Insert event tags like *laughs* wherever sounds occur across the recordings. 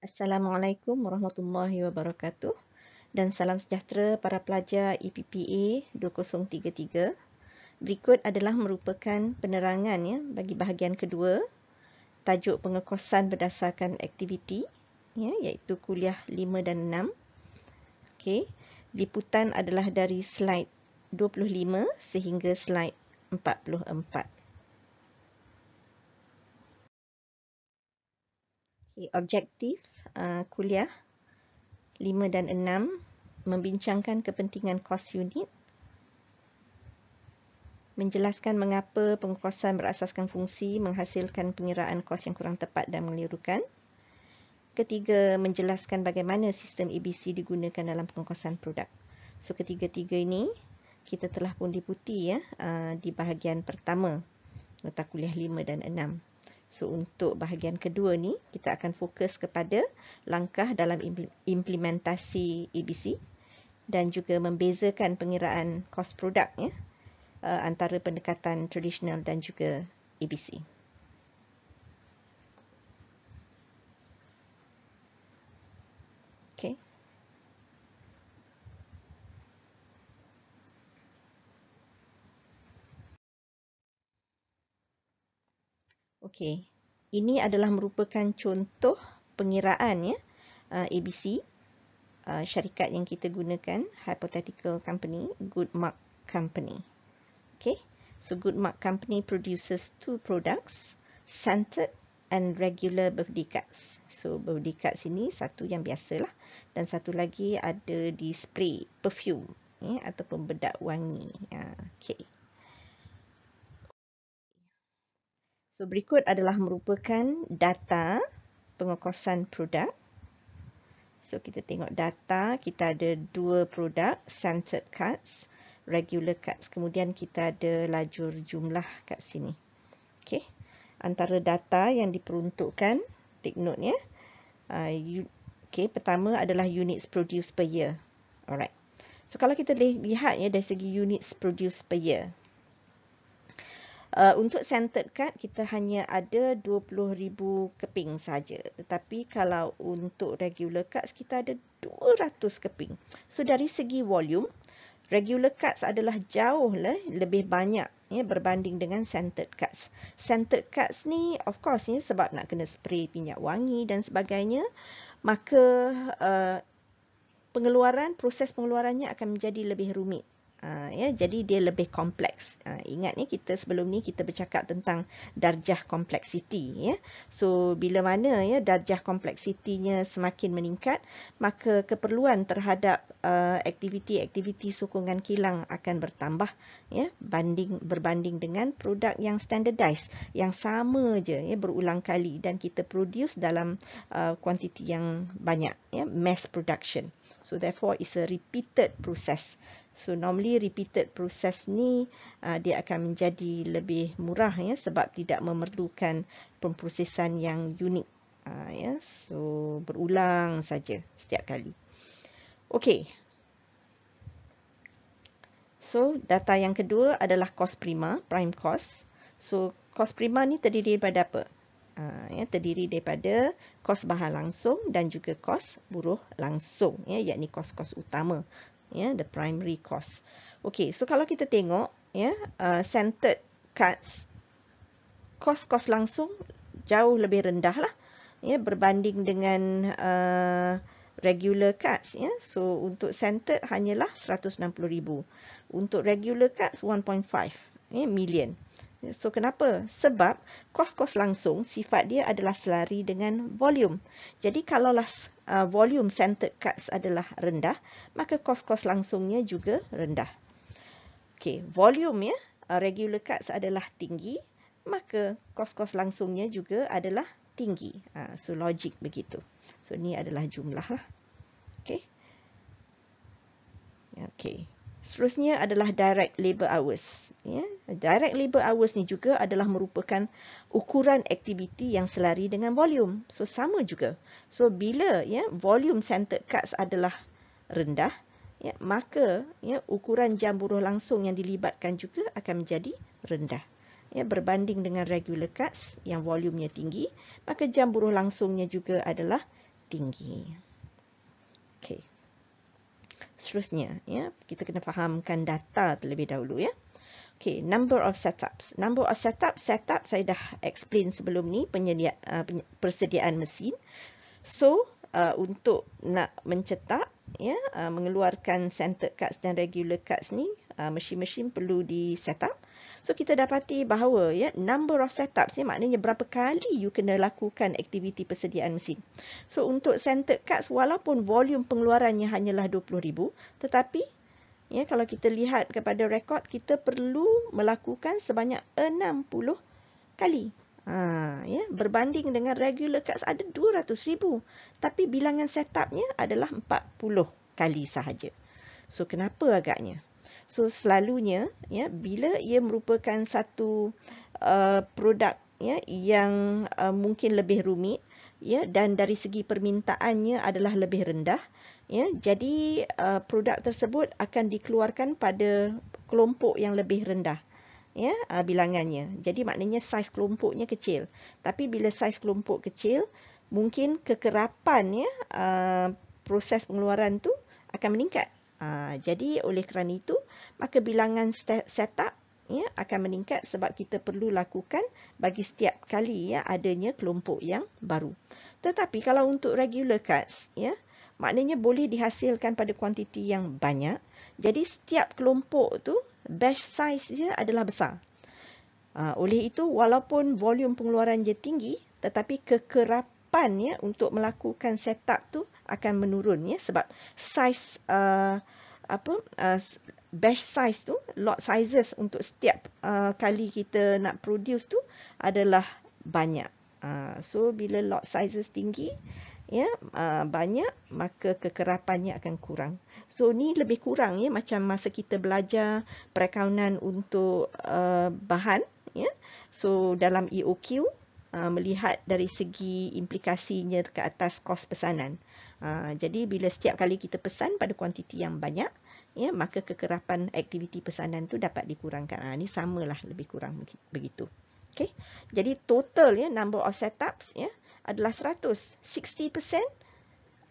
Assalamualaikum warahmatullahi wabarakatuh dan salam sejahtera para pelajar EPPA 2033. Berikut adalah merupakan penerangan ya bagi bahagian kedua tajuk pengekosan berdasarkan aktiviti ya iaitu kuliah 5 dan 6. Okey, liputan adalah dari slide 25 sehingga slide 44. Okay, objektif uh, kuliah 5 dan 6 membincangkan kepentingan kos unit menjelaskan mengapa pengkosan berasaskan fungsi menghasilkan pengiraan kos yang kurang tepat dan mengelirukan ketiga menjelaskan bagaimana sistem ABC e digunakan dalam pengkosan produk so ketiga-tiga ini kita telah pun diputi ya uh, di bahagian pertama nota kuliah 5 dan 6 So untuk bahagian kedua ni kita akan fokus kepada langkah dalam implementasi ABC e dan juga membezakan pengiraan cost product ya, eh, antara pendekatan tradisional dan juga ABC. E Okey, ini adalah merupakan contoh pengiraan ya, uh, ABC, uh, syarikat yang kita gunakan, hypothetical company, Goodmark company. Okey, so Goodmark company produces two products, scented and regular birthday cards. So birthday cards sini satu yang biasalah dan satu lagi ada di spray perfume ya, ataupun bedak wangi. Uh, Okey. So berikut adalah merupakan data pengokosan produk. So kita tengok data, kita ada dua produk, centered cuts, regular cuts. Kemudian kita ada lajur jumlah kat sini. Okay. Antara data yang diperuntukkan, take note ya. Ah, okay, pertama adalah units produced per year. Alright. So kalau kita lihat ya dari segi units produced per year. Uh, untuk centered card kita hanya ada 20,000 keping saja. Tetapi kalau untuk regular cards kita ada 200 keping. So dari segi volume, regular cards adalah jauh lebih banyak ya berbanding dengan centered cards. Centered cards ni of course ya, sebab nak kena spray minyak wangi dan sebagainya, maka uh, pengeluaran proses pengeluarannya akan menjadi lebih rumit Ah, ya jadi dia lebih kompleks uh, ah, ingat ni kita sebelum ni kita bercakap tentang darjah kompleksiti ya so bila mana ya darjah kompleksitinya semakin meningkat maka keperluan terhadap ah, aktiviti-aktiviti uh, sokongan kilang akan bertambah ya banding berbanding dengan produk yang standardised yang sama je ya berulang kali dan kita produce dalam kuantiti uh, yang banyak ya mass production so therefore it's a repeated process So normally repeated process ni uh, dia akan menjadi lebih murah ya sebab tidak memerlukan pemprosesan yang unik. Uh, ya. So berulang saja setiap kali. Okay. So data yang kedua adalah cost prima, prime cost. So cost prima ni terdiri daripada apa? Uh, ya, terdiri daripada kos bahan langsung dan juga kos buruh langsung ya, iaitu kos-kos utama ya yeah, the primary cost. Okay, so kalau kita tengok ya yeah, uh, centered cuts kos-kos langsung jauh lebih rendah lah ya yeah, berbanding dengan uh, regular cuts ya. Yeah. So untuk centered hanyalah 160,000. Untuk regular cuts 1.5 ya yeah, million. So kenapa? Sebab kos-kos langsung sifat dia adalah selari dengan volume. Jadi kalau uh, volume centered cuts adalah rendah, maka kos-kos langsungnya juga rendah. Okey, volume ya, uh, regular cuts adalah tinggi, maka kos-kos langsungnya juga adalah tinggi. Uh, so logic begitu. So ni adalah jumlah lah. Okey. Okey. Seterusnya adalah direct labor hours. Ya. Direct labor hours ni juga adalah merupakan ukuran aktiviti yang selari dengan volume. So, sama juga. So, bila ya, volume centered cuts adalah rendah, ya, maka ya, ukuran jam buruh langsung yang dilibatkan juga akan menjadi rendah. Ya, berbanding dengan regular cuts yang volumenya tinggi, maka jam buruh langsungnya juga adalah tinggi. Okay seterusnya ya kita kena fahamkan data terlebih dahulu ya okey number of setups number of setup setup saya dah explain sebelum ni penyedia, uh, persediaan mesin so uh, untuk nak mencetak ya uh, mengeluarkan center cuts dan regular cuts ni mesin-mesin uh, perlu di setup So kita dapati bahawa ya number of setups ni maknanya berapa kali you kena lakukan aktiviti persediaan mesin. So untuk centered cuts walaupun volume pengeluarannya hanyalah 20,000 tetapi ya kalau kita lihat kepada rekod kita perlu melakukan sebanyak 60 kali. Ha, ya berbanding dengan regular cuts ada 200,000 tapi bilangan setupnya adalah 40 kali sahaja. So kenapa agaknya? So selalunya ya bila ia merupakan satu uh, produk ya yang uh, mungkin lebih rumit ya dan dari segi permintaannya adalah lebih rendah ya jadi uh, produk tersebut akan dikeluarkan pada kelompok yang lebih rendah ya uh, bilangannya. Jadi maknanya saiz kelompoknya kecil. Tapi bila saiz kelompok kecil, mungkin kekerapan ya uh, proses pengeluaran tu akan meningkat Ah, jadi oleh kerana itu, maka bilangan setup ya, akan meningkat sebab kita perlu lakukan bagi setiap kali ya, adanya kelompok yang baru. Tetapi kalau untuk regular cards, ya, maknanya boleh dihasilkan pada kuantiti yang banyak. Jadi setiap kelompok tu batch size dia adalah besar. Uh, oleh itu, walaupun volume pengeluaran dia tinggi, tetapi kekerapan kesanggupan ya untuk melakukan setup tu akan menurun ya sebab size uh, apa uh, batch size tu lot sizes untuk setiap uh, kali kita nak produce tu adalah banyak. Uh, so bila lot sizes tinggi ya uh, banyak maka kekerapannya akan kurang. So ni lebih kurang ya macam masa kita belajar perakaunan untuk uh, bahan ya. So dalam EOQ Uh, melihat dari segi implikasinya ke atas kos pesanan. Uh, jadi bila setiap kali kita pesan pada kuantiti yang banyak, ya, maka kekerapan aktiviti pesanan tu dapat dikurangkan. Ha, ah, ini samalah lebih kurang begitu. Okay. Jadi total ya, number of setups ya, adalah 100. 60%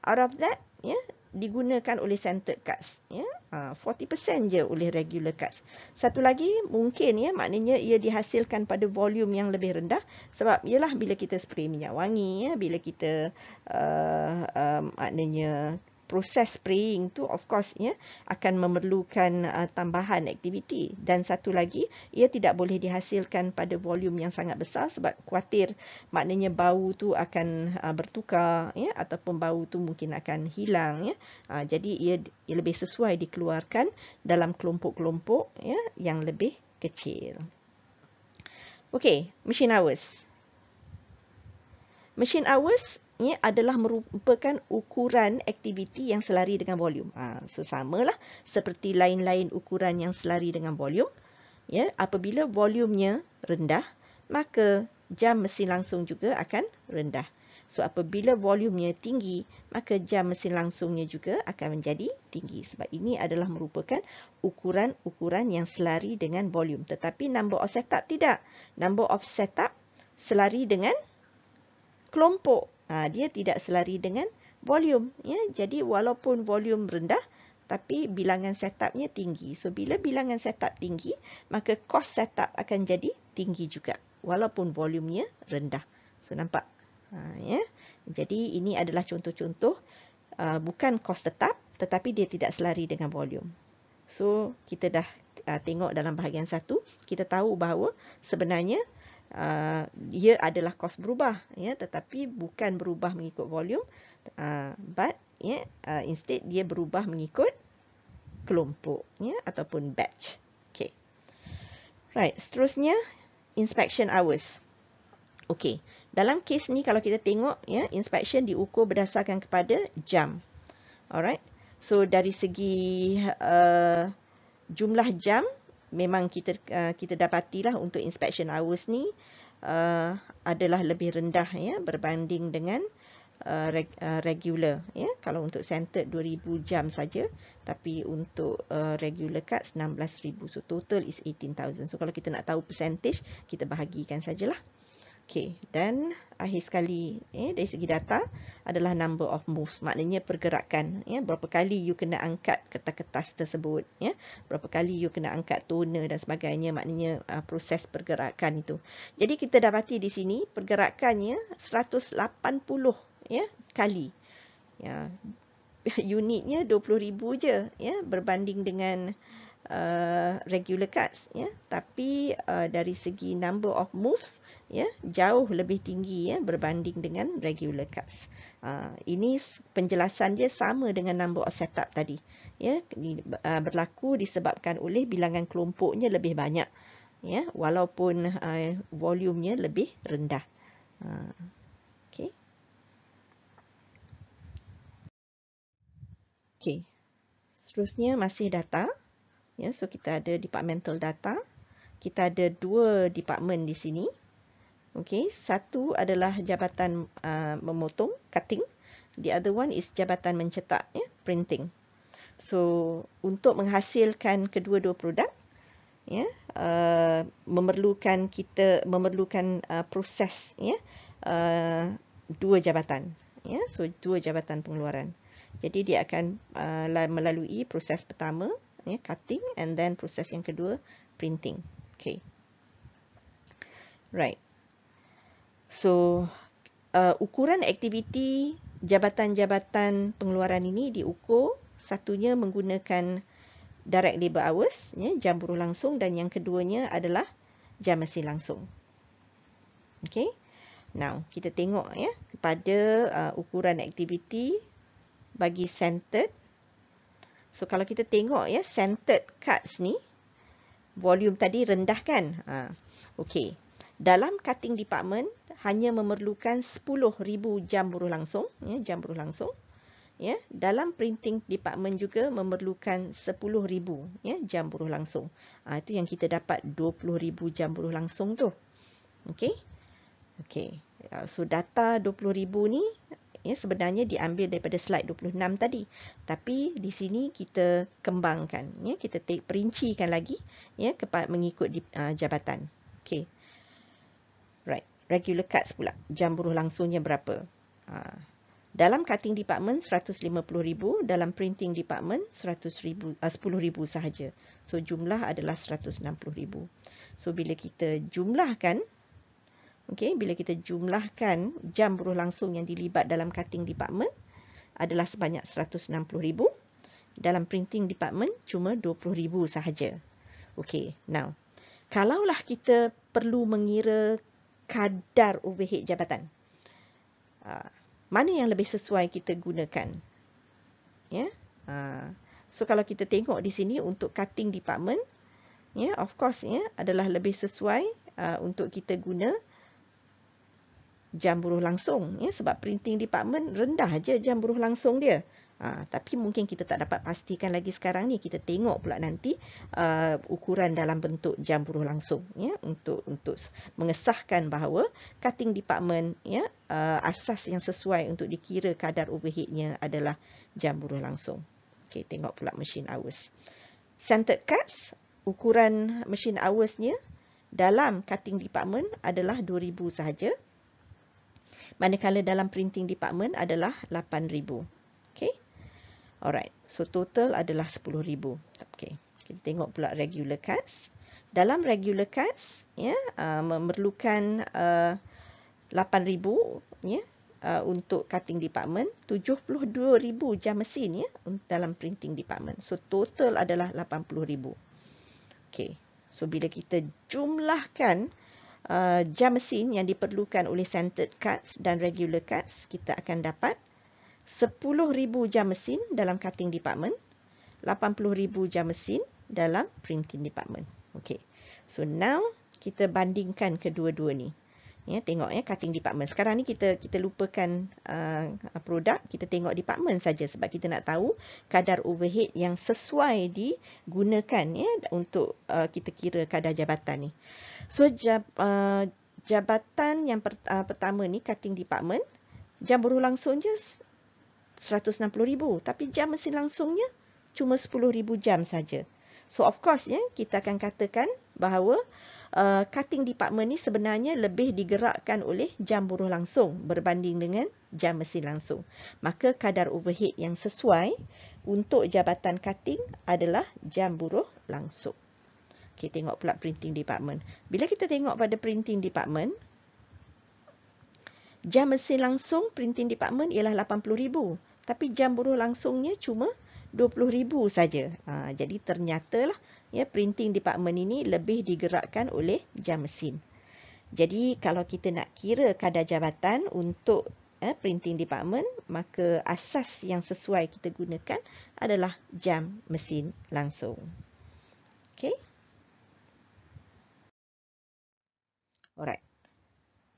out of that ya, digunakan oleh centered cuts. Ya? 40% ha, je oleh regular cuts. Satu lagi mungkin ya maknanya ia dihasilkan pada volume yang lebih rendah sebab ialah bila kita spray minyak wangi, ya, bila kita uh, uh, maknanya proses spraying tu of course ya akan memerlukan uh, tambahan aktiviti dan satu lagi ia tidak boleh dihasilkan pada volume yang sangat besar sebab khuatir maknanya bau tu akan uh, bertukar ya ataupun bau tu mungkin akan hilang ya uh, jadi ia, ia lebih sesuai dikeluarkan dalam kelompok-kelompok ya yang lebih kecil. Okey, machine hours. Machine hours ya, adalah merupakan ukuran aktiviti yang selari dengan volume. Ha, so, samalah seperti lain-lain ukuran yang selari dengan volume. Ya, apabila volumenya rendah, maka jam mesin langsung juga akan rendah. So, apabila volumenya tinggi, maka jam mesin langsungnya juga akan menjadi tinggi. Sebab ini adalah merupakan ukuran-ukuran yang selari dengan volume. Tetapi number of setup tidak. Number of setup selari dengan kelompok Ha, dia tidak selari dengan volume. Ya. Jadi walaupun volume rendah, tapi bilangan setupnya tinggi. So bila bilangan setup tinggi, maka kos setup akan jadi tinggi juga. Walaupun volumenya rendah. So nampak? Ha, ya. Jadi ini adalah contoh-contoh uh, bukan kos tetap, tetapi dia tidak selari dengan volume. So kita dah uh, tengok dalam bahagian satu, kita tahu bahawa sebenarnya Uh, ia adalah kos berubah ya tetapi bukan berubah mengikut volume uh, but ya yeah, uh, instead dia berubah mengikut kelompok ya ataupun batch okey right seterusnya inspection hours okey dalam kes ni kalau kita tengok ya yeah, inspection diukur berdasarkan kepada jam alright so dari segi uh, jumlah jam memang kita uh, kita dapatilah untuk inspection hours ni uh, adalah lebih rendah ya berbanding dengan uh, reg, uh, regular ya kalau untuk centered 2000 jam saja tapi untuk uh, regular card 16000 so total is 18000 so kalau kita nak tahu percentage kita bahagikan sajalah Okey, dan akhir sekali eh, dari segi data adalah number of moves. Maknanya pergerakan. Ya, berapa kali you kena angkat kertas-kertas tersebut. Ya, berapa kali you kena angkat toner dan sebagainya. Maknanya uh, proses pergerakan itu. Jadi kita dapati di sini pergerakannya 180 ya, kali. Ya, *laughs* unitnya 20,000 je ya, berbanding dengan uh, regular cards ya tapi uh, dari segi number of moves ya jauh lebih tinggi ya berbanding dengan regular cards. Uh, ini penjelasan dia sama dengan number of setup tadi ya ini, uh, berlaku disebabkan oleh bilangan kelompoknya lebih banyak ya walaupun uh, volumenya lebih rendah. Uh, okay. Okay. Seterusnya masih data Ya, so kita ada departmental data. Kita ada dua department di sini. Okey, satu adalah jabatan uh, memotong, cutting. The other one is jabatan mencetak, ya, printing. So, untuk menghasilkan kedua-dua produk, ya, uh, memerlukan kita memerlukan uh, proses, ya, uh, dua jabatan, ya. So, dua jabatan pengeluaran. Jadi dia akan uh, melalui proses pertama ya, cutting and then proses yang kedua printing. Okay. Right. So uh, ukuran aktiviti jabatan-jabatan pengeluaran ini diukur satunya menggunakan direct labor hours, ya, jam buruh langsung dan yang keduanya adalah jam mesin langsung. Okay. Now, kita tengok ya kepada uh, ukuran aktiviti bagi centered So kalau kita tengok ya centered cuts ni volume tadi rendah kan? Ha. Okey. Dalam cutting department hanya memerlukan 10,000 jam buruh langsung, ya, jam buruh langsung. Ya, dalam printing department juga memerlukan 10,000 ya, jam buruh langsung. Ha, itu yang kita dapat 20,000 jam buruh langsung tu. Okey. Okey. Ya, so data 20,000 ni ya, sebenarnya diambil daripada slide 26 tadi. Tapi di sini kita kembangkan, ya, kita take, perincikan lagi ya, kepada mengikut di, uh, jabatan. Okay. Right. Regular cuts pula, jam buruh langsungnya berapa. Uh, dalam cutting department RM150,000, dalam printing department RM10,000 uh, sahaja. So jumlah adalah RM160,000. So bila kita jumlahkan, Okey, bila kita jumlahkan jam buruh langsung yang dilibat dalam cutting department adalah sebanyak 160,000. Dalam printing department cuma 20,000 sahaja. Okey, now. Kalaulah kita perlu mengira kadar overhead jabatan. Ah, mana yang lebih sesuai kita gunakan? Ya. Yeah? Uh, so kalau kita tengok di sini untuk cutting department, ya, yeah, of course ya yeah, adalah lebih sesuai uh, untuk kita guna jam buruh langsung ya sebab printing department rendah aja jam buruh langsung dia. Ha, tapi mungkin kita tak dapat pastikan lagi sekarang ni kita tengok pula nanti uh, ukuran dalam bentuk jam buruh langsung ya untuk untuk mengesahkan bahawa cutting department ya uh, asas yang sesuai untuk dikira kadar overheadnya adalah jam buruh langsung. Okey tengok pula mesin hours. Centered cuts ukuran mesin hoursnya dalam cutting department adalah 2000 sahaja manakala dalam printing department adalah 8,000. Okay. Alright. So, total adalah 10,000. Okay. Kita tengok pula regular cuts. Dalam regular cuts, ya, yeah, uh, memerlukan uh, 8,000, ya, yeah. Uh, untuk cutting department 72,000 jam mesin ya dalam printing department. So total adalah 80,000. Okey. So bila kita jumlahkan uh, jam mesin yang diperlukan oleh centered cuts dan regular cuts, kita akan dapat 10,000 jam mesin dalam cutting department, 80,000 jam mesin dalam printing department. Okay. So now kita bandingkan kedua-dua ni. Ya, tengok ya cutting department. Sekarang ni kita kita lupakan uh, uh produk, kita tengok department saja sebab kita nak tahu kadar overhead yang sesuai digunakan ya untuk uh, kita kira kadar jabatan ni. So jab, uh, jabatan yang per, uh, pertama ni cutting department, jam buruh langsungnya 160,000 tapi jam mesin langsungnya cuma 10,000 jam saja. So of course ya, kita akan katakan bahawa uh, cutting department ni sebenarnya lebih digerakkan oleh jam buruh langsung berbanding dengan jam mesin langsung. Maka kadar overhead yang sesuai untuk jabatan cutting adalah jam buruh langsung. Okey, tengok pula printing department. Bila kita tengok pada printing department, jam mesin langsung printing department ialah 80,000, tapi jam buruh langsungnya cuma 20,000 saja. Ha, jadi ternyata lah, ya printing department ini lebih digerakkan oleh jam mesin. Jadi kalau kita nak kira kadar jabatan untuk eh, printing department, maka asas yang sesuai kita gunakan adalah jam mesin langsung. Alright.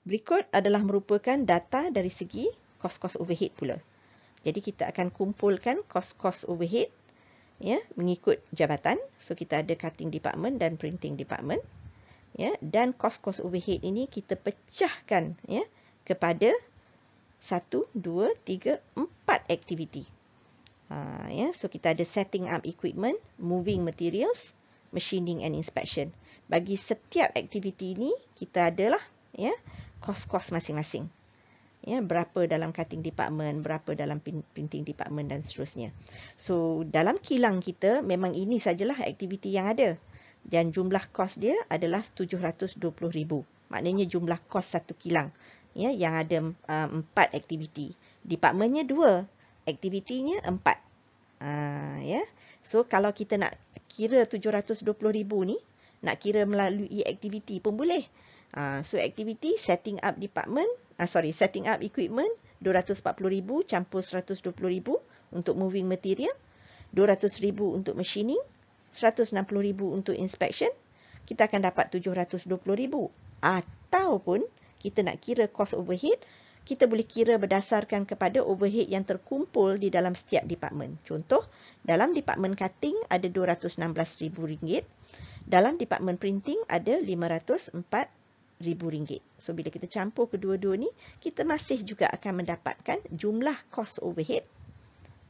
Berikut adalah merupakan data dari segi kos-kos overhead pula. Jadi kita akan kumpulkan kos-kos overhead ya mengikut jabatan. So kita ada cutting department dan printing department. Ya, dan kos-kos overhead ini kita pecahkan ya kepada 1 2 3 4 aktiviti. Ha, ya, so kita ada setting up equipment, moving materials, machining and inspection. Bagi setiap aktiviti ini, kita adalah ya, kos-kos masing-masing. Ya, berapa dalam cutting department, berapa dalam printing department dan seterusnya. So, dalam kilang kita memang ini sajalah aktiviti yang ada. Dan jumlah kos dia adalah 720,000. Maknanya jumlah kos satu kilang ya yang ada uh, empat aktiviti. Departmentnya dua, aktivitinya empat. Uh, ya. So kalau kita nak kira RM720,000 ni, nak kira melalui aktiviti pun boleh. Ah, so, aktiviti, setting up department, ah, sorry, setting up equipment, RM240,000 campur RM120,000 untuk moving material, RM200,000 untuk machining, RM160,000 untuk inspection, kita akan dapat RM720,000. Ataupun, kita nak kira cost overhead, kita boleh kira berdasarkan kepada overhead yang terkumpul di dalam setiap departemen. Contoh, dalam departemen cutting ada RM216,000, dalam departemen printing ada RM504,000. So, bila kita campur kedua-dua ni, kita masih juga akan mendapatkan jumlah cost overhead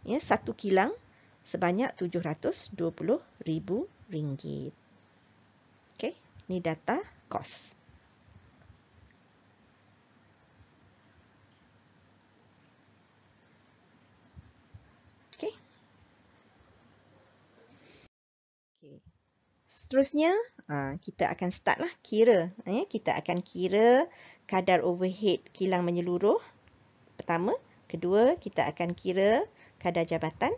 ya, satu kilang sebanyak RM720,000. Okay, ni data cost. seterusnya ah, kita akan start lah kira. Eh, kita akan kira kadar overhead kilang menyeluruh pertama. Kedua, kita akan kira kadar jabatan.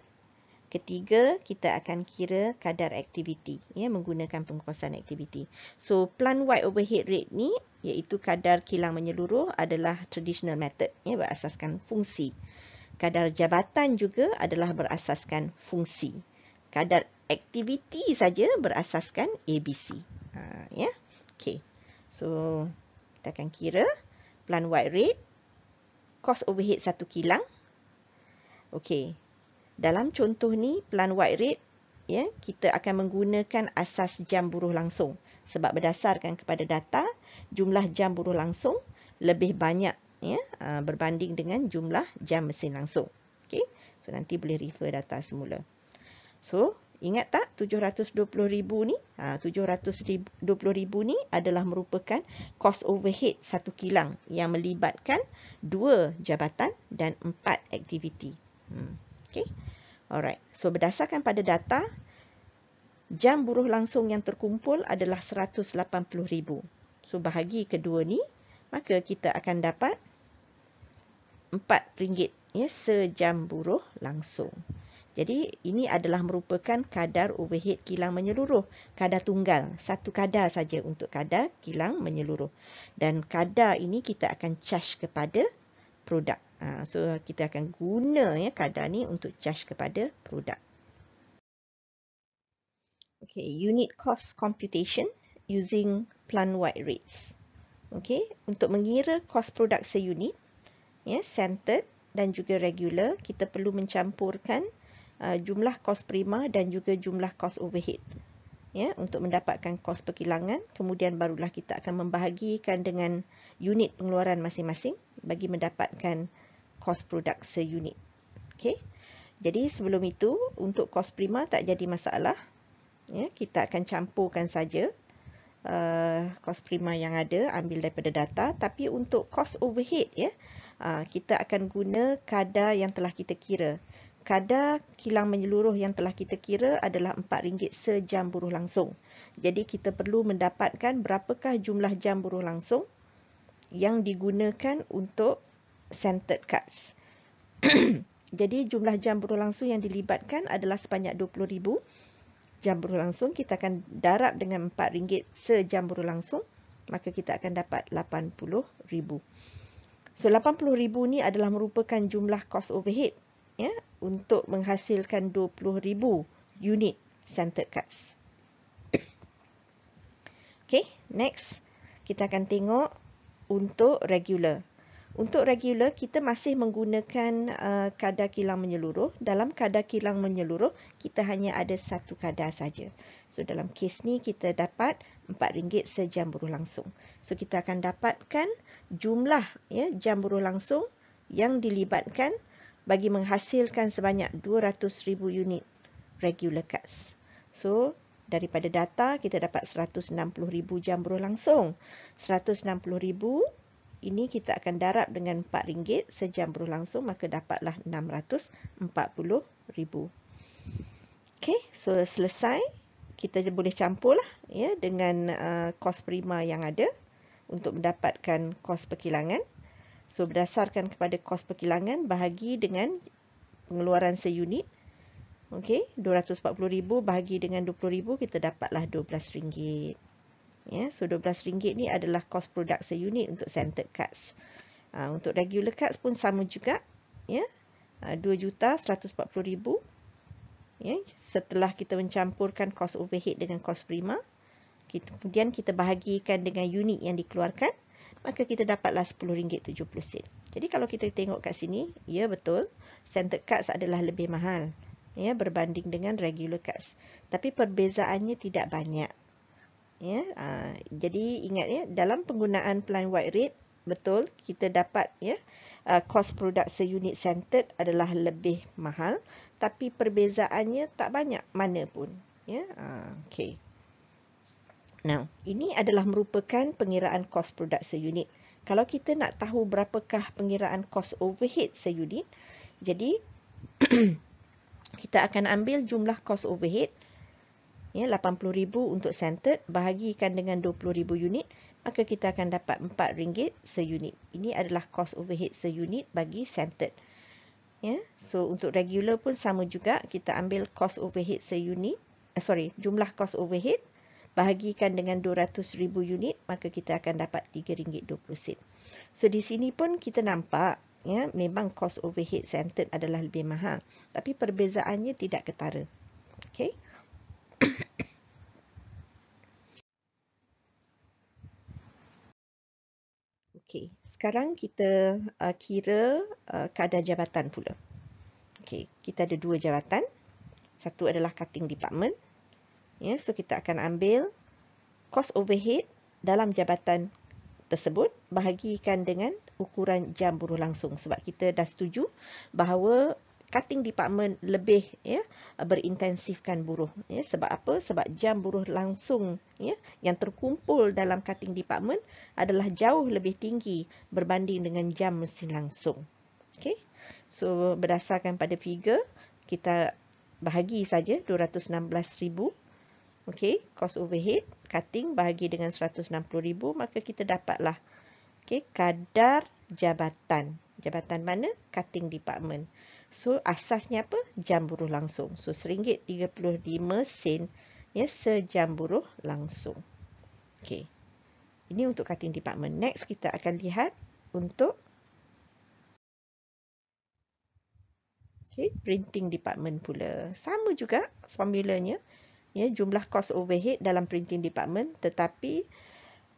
Ketiga, kita akan kira kadar aktiviti ya, menggunakan pengkuasaan aktiviti. So, plan wide overhead rate ni iaitu kadar kilang menyeluruh adalah traditional method ya, berasaskan fungsi. Kadar jabatan juga adalah berasaskan fungsi. Kadar aktiviti saja berasaskan ABC. Ha, ya. Okay. So, kita akan kira plan white rate, kos overhead satu kilang. Okay. Dalam contoh ni, plan white rate, ya, kita akan menggunakan asas jam buruh langsung. Sebab berdasarkan kepada data, jumlah jam buruh langsung lebih banyak ya, ha, berbanding dengan jumlah jam mesin langsung. Okay. So, nanti boleh refer data semula. So, Ingat tak 720,000 ni? Ha 720,000 ni adalah merupakan cost overhead satu kilang yang melibatkan dua jabatan dan empat aktiviti. Hmm. Okey. Alright. So berdasarkan pada data jam buruh langsung yang terkumpul adalah 180,000. So bahagi kedua ni, maka kita akan dapat RM4 ya sejam buruh langsung. Jadi ini adalah merupakan kadar overhead kilang menyeluruh, kadar tunggal, satu kadar saja untuk kadar kilang menyeluruh. Dan kadar ini kita akan charge kepada produk. Ha, so kita akan guna ya kadar ni untuk charge kepada produk. Okay, unit cost computation using plant wide rates. Okay, untuk mengira cost produk seunit, ya, centered dan juga regular, kita perlu mencampurkan Uh, jumlah kos prima dan juga jumlah kos overhead. Ya, untuk mendapatkan kos perkilangan, kemudian barulah kita akan membahagikan dengan unit pengeluaran masing-masing bagi mendapatkan kos produk seunit. Okay? Jadi sebelum itu, untuk kos prima tak jadi masalah. Ya, kita akan campurkan saja uh, kos prima yang ada, ambil daripada data. Tapi untuk kos overhead, ya, uh, kita akan guna kadar yang telah kita kira kadar kilang menyeluruh yang telah kita kira adalah RM4 sejam buruh langsung. Jadi kita perlu mendapatkan berapakah jumlah jam buruh langsung yang digunakan untuk centered cuts. *clears throat* Jadi jumlah jam buruh langsung yang dilibatkan adalah sebanyak 20,000 jam buruh langsung. Kita akan darab dengan RM4 sejam buruh langsung, maka kita akan dapat 80,000. So 80,000 ni adalah merupakan jumlah cost overhead ya, untuk menghasilkan 20,000 unit centered cuts. Okay, next kita akan tengok untuk regular. Untuk regular, kita masih menggunakan uh, kadar kilang menyeluruh. Dalam kadar kilang menyeluruh, kita hanya ada satu kadar saja. So, dalam kes ni kita dapat RM4 sejam buruh langsung. So, kita akan dapatkan jumlah ya, jam buruh langsung yang dilibatkan bagi menghasilkan sebanyak 200,000 unit regular cuts. So, daripada data kita dapat 160,000 jam buruh langsung. 160,000 ini kita akan darab dengan RM4 sejam buruh langsung, maka dapatlah 640,000. Okay, so selesai. Kita boleh campurlah ya, dengan uh, kos prima yang ada untuk mendapatkan kos perkilangan. So berdasarkan kepada kos perkilangan bahagi dengan pengeluaran seunit. Okey, 240,000 bahagi dengan 20,000 kita dapatlah 12 ringgit. Ya, yeah, so 12 ringgit ni adalah kos produk seunit untuk centered cuts. Uh, ah, untuk regular cuts pun sama juga, ya. Yeah. 2,140,000. Ya, setelah kita mencampurkan kos overhead dengan kos prima, kita, kemudian kita bahagikan dengan unit yang dikeluarkan maka kita dapatlah RM10.70. Jadi kalau kita tengok kat sini, ya betul, center cuts adalah lebih mahal ya berbanding dengan regular cuts. Tapi perbezaannya tidak banyak. Ya, aa, ah, jadi ingat ya, dalam penggunaan plan wide rate, betul kita dapat ya, aa, ah, cost produk seunit centered adalah lebih mahal, tapi perbezaannya tak banyak mana pun. Ya, aa, ah, okay. Now, ini adalah merupakan pengiraan kos produk seunit. Kalau kita nak tahu berapakah pengiraan kos overhead seunit, jadi *clears throat* kita akan ambil jumlah kos overhead ya 80000 untuk centered bahagikan dengan 20000 unit maka kita akan dapat RM4 seunit. Ini adalah kos overhead seunit bagi centered. Ya. So untuk regular pun sama juga kita ambil kos overhead seunit, uh, eh, sorry, jumlah kos overhead bahagikan dengan 200,000 unit maka kita akan dapat RM3.20. So di sini pun kita nampak ya memang cost overhead centered adalah lebih mahal tapi perbezaannya tidak ketara. Okay. *coughs* Okay, sekarang kita uh, kira uh, kadar jabatan pula. Okay, kita ada dua jabatan. Satu adalah cutting department, Ya, so kita akan ambil cost overhead dalam jabatan tersebut bahagikan dengan ukuran jam buruh langsung sebab kita dah setuju bahawa cutting department lebih ya berintensifkan buruh ya sebab apa sebab jam buruh langsung ya yang terkumpul dalam cutting department adalah jauh lebih tinggi berbanding dengan jam mesin langsung okey so berdasarkan pada figure kita bahagi saja 216000 Okey, cost overhead cutting bahagi dengan 160,000 maka kita dapatlah okey kadar jabatan. Jabatan mana? Cutting department. So asasnya apa? Jam buruh langsung. So RM1.35 sen ya sejam buruh langsung. Okey. Ini untuk cutting department. Next kita akan lihat untuk okey printing department pula. Sama juga formulanya ya, jumlah cost overhead dalam printing department tetapi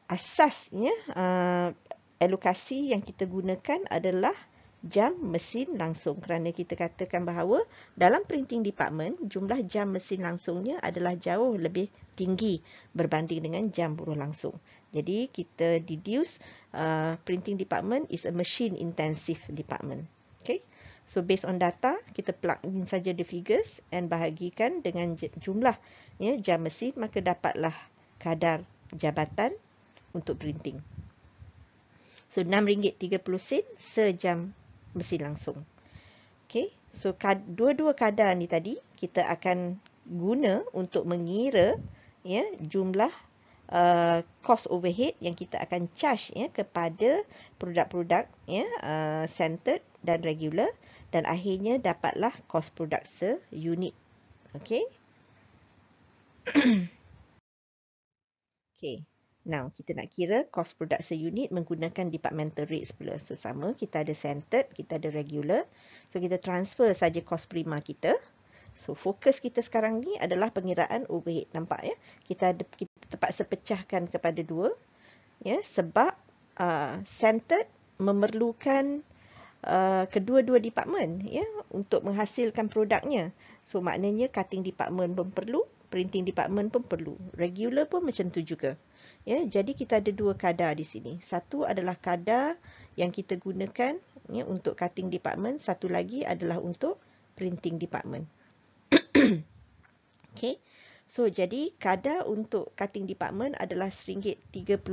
asasnya uh, alokasi yang kita gunakan adalah jam mesin langsung kerana kita katakan bahawa dalam printing department jumlah jam mesin langsungnya adalah jauh lebih tinggi berbanding dengan jam buruh langsung. Jadi kita deduce uh, printing department is a machine intensive department. Okay. So based on data, kita plug in saja the figures and bahagikan dengan jumlah ya, jam mesin, maka dapatlah kadar jabatan untuk printing. So RM6.30 sejam mesin langsung. Okay, so dua-dua kadar ni tadi kita akan guna untuk mengira ya, jumlah uh, cost overhead yang kita akan charge ya, kepada produk-produk ya, uh, centered dan regular dan akhirnya dapatlah cost product unit. Okay. *clears throat* okay. Now, kita nak kira cost product unit menggunakan departmental rates pula. So, sama. Kita ada centered, kita ada regular. So, kita transfer saja cost prima kita. So, fokus kita sekarang ni adalah pengiraan overhead. Nampak ya? Kita, ada, kita terpaksa pecahkan kepada dua. Ya, sebab uh, centered memerlukan uh, kedua-dua department ya untuk menghasilkan produknya. So maknanya cutting department pun perlu, printing department pun perlu. Regular pun macam tu juga. Ya, jadi kita ada dua kadar di sini. Satu adalah kadar yang kita gunakan ya untuk cutting department, satu lagi adalah untuk printing department. *coughs* okay. So jadi kadar untuk cutting department adalah RM35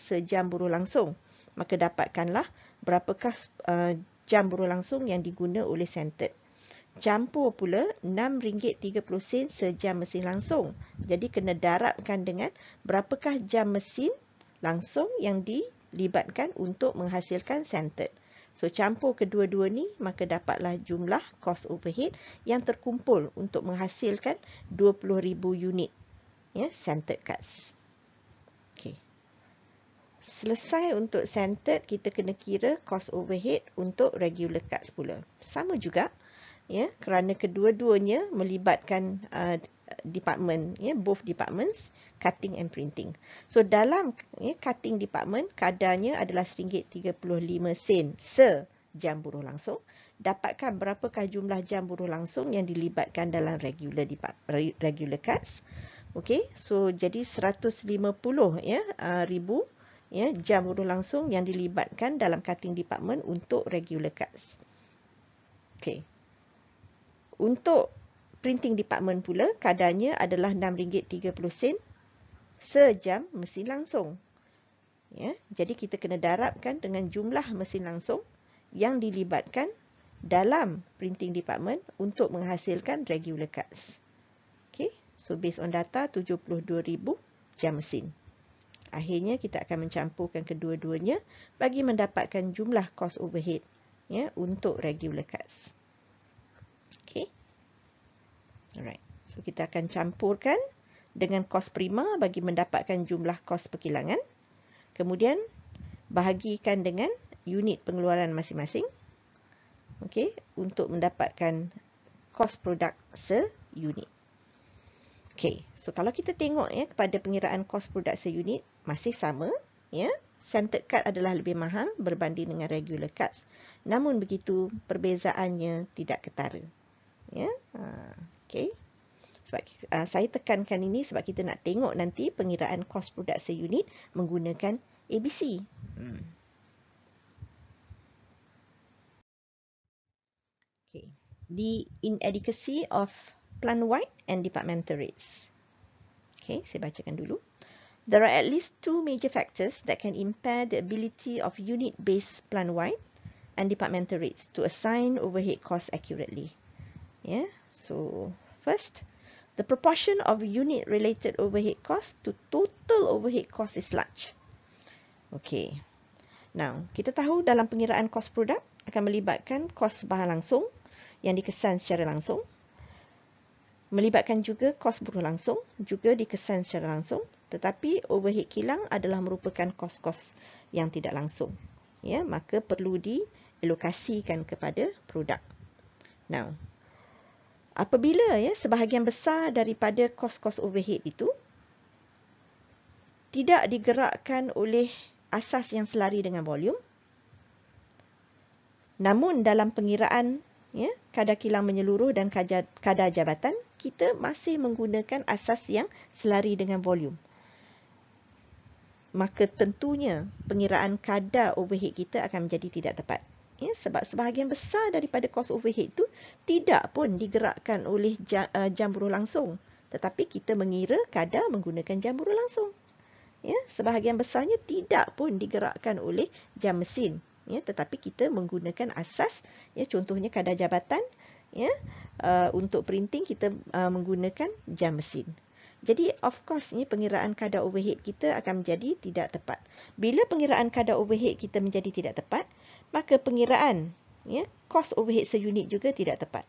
sejam buruh langsung. Maka dapatkanlah berapakah uh, jam buruh langsung yang diguna oleh Centred. Campur pula RM6.30 sejam mesin langsung. Jadi kena darabkan dengan berapakah jam mesin langsung yang dilibatkan untuk menghasilkan Centred. So campur kedua-dua ni maka dapatlah jumlah cost overhead yang terkumpul untuk menghasilkan 20,000 unit ya, Centred Cuts selesai untuk centered, kita kena kira cost overhead untuk regular cut spooler. Sama juga ya, kerana kedua-duanya melibatkan uh, department, ya, both departments, cutting and printing. So dalam ya, cutting department, kadarnya adalah RM1.35 sen sejam buruh langsung. Dapatkan berapakah jumlah jam buruh langsung yang dilibatkan dalam regular regular cuts. okay? so jadi 150 ya, uh, ribu ya, jam buruh langsung yang dilibatkan dalam cutting department untuk regular cuts. Okey. Untuk printing department pula, kadarnya adalah RM6.30 sejam mesin langsung. Ya, jadi kita kena darabkan dengan jumlah mesin langsung yang dilibatkan dalam printing department untuk menghasilkan regular cuts. Okey, so based on data 72,000 jam mesin. Akhirnya kita akan mencampurkan kedua-duanya bagi mendapatkan jumlah cost overhead ya untuk regular cuts. Okay. Alright. So kita akan campurkan dengan cost prima bagi mendapatkan jumlah cost perkilangan. Kemudian bahagikan dengan unit pengeluaran masing-masing. Okay, untuk mendapatkan cost produk seunit. Okay, so kalau kita tengok ya kepada pengiraan kos produk seunit, masih sama. Ya? Centered card adalah lebih mahal berbanding dengan regular cards. Namun begitu, perbezaannya tidak ketara. Ya? Ha, okay. Sebab, uh, saya tekankan ini sebab kita nak tengok nanti pengiraan cost produk seunit menggunakan ABC. Hmm. Okay. The inadequacy of plan wide and departmental rates. Okay, saya bacakan dulu. There are at least two major factors that can impair the ability of unit-based plan-wide and departmental rates to assign overhead costs accurately. Yeah. So first, the proportion of unit-related overhead costs to total overhead costs is large. Okay. Now, kita tahu dalam pengiraan kos produk akan melibatkan kos bahan langsung yang dikesan secara langsung, melibatkan juga kos buruh langsung, juga dikesan secara langsung, tetapi overhead kilang adalah merupakan kos-kos yang tidak langsung. Ya, maka perlu dielokasikan kepada produk. Now, apabila ya sebahagian besar daripada kos-kos overhead itu tidak digerakkan oleh asas yang selari dengan volume, namun dalam pengiraan ya, kadar kilang menyeluruh dan kadar jabatan, kita masih menggunakan asas yang selari dengan volume maka tentunya pengiraan kadar overhead kita akan menjadi tidak tepat. Ya, sebab sebahagian besar daripada kos overhead itu tidak pun digerakkan oleh jam, uh, eh, jam buruh langsung. Tetapi kita mengira kadar menggunakan jam buruh langsung. Ya, sebahagian besarnya tidak pun digerakkan oleh jam mesin. Ya, tetapi kita menggunakan asas, ya, contohnya kadar jabatan, ya, uh, untuk printing kita uh, menggunakan jam mesin. Jadi of course ini pengiraan kadar overhead kita akan menjadi tidak tepat. Bila pengiraan kadar overhead kita menjadi tidak tepat, maka pengiraan ya, cost overhead seunit juga tidak tepat.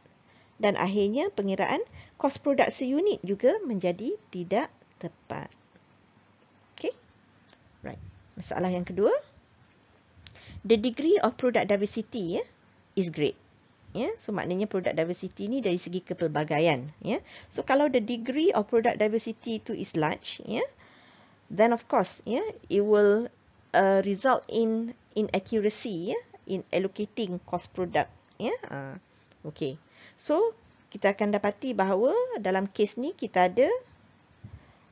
Dan akhirnya pengiraan cost produk seunit juga menjadi tidak tepat. Okay? Right. Masalah yang kedua. The degree of product diversity ya, is great ya so maknanya product diversity ni dari segi kepelbagaian ya so kalau the degree of product diversity itu is large ya then of course ya it will uh, result in in accuracy ya in allocating cost product ya uh, okay so kita akan dapati bahawa dalam kes ni kita ada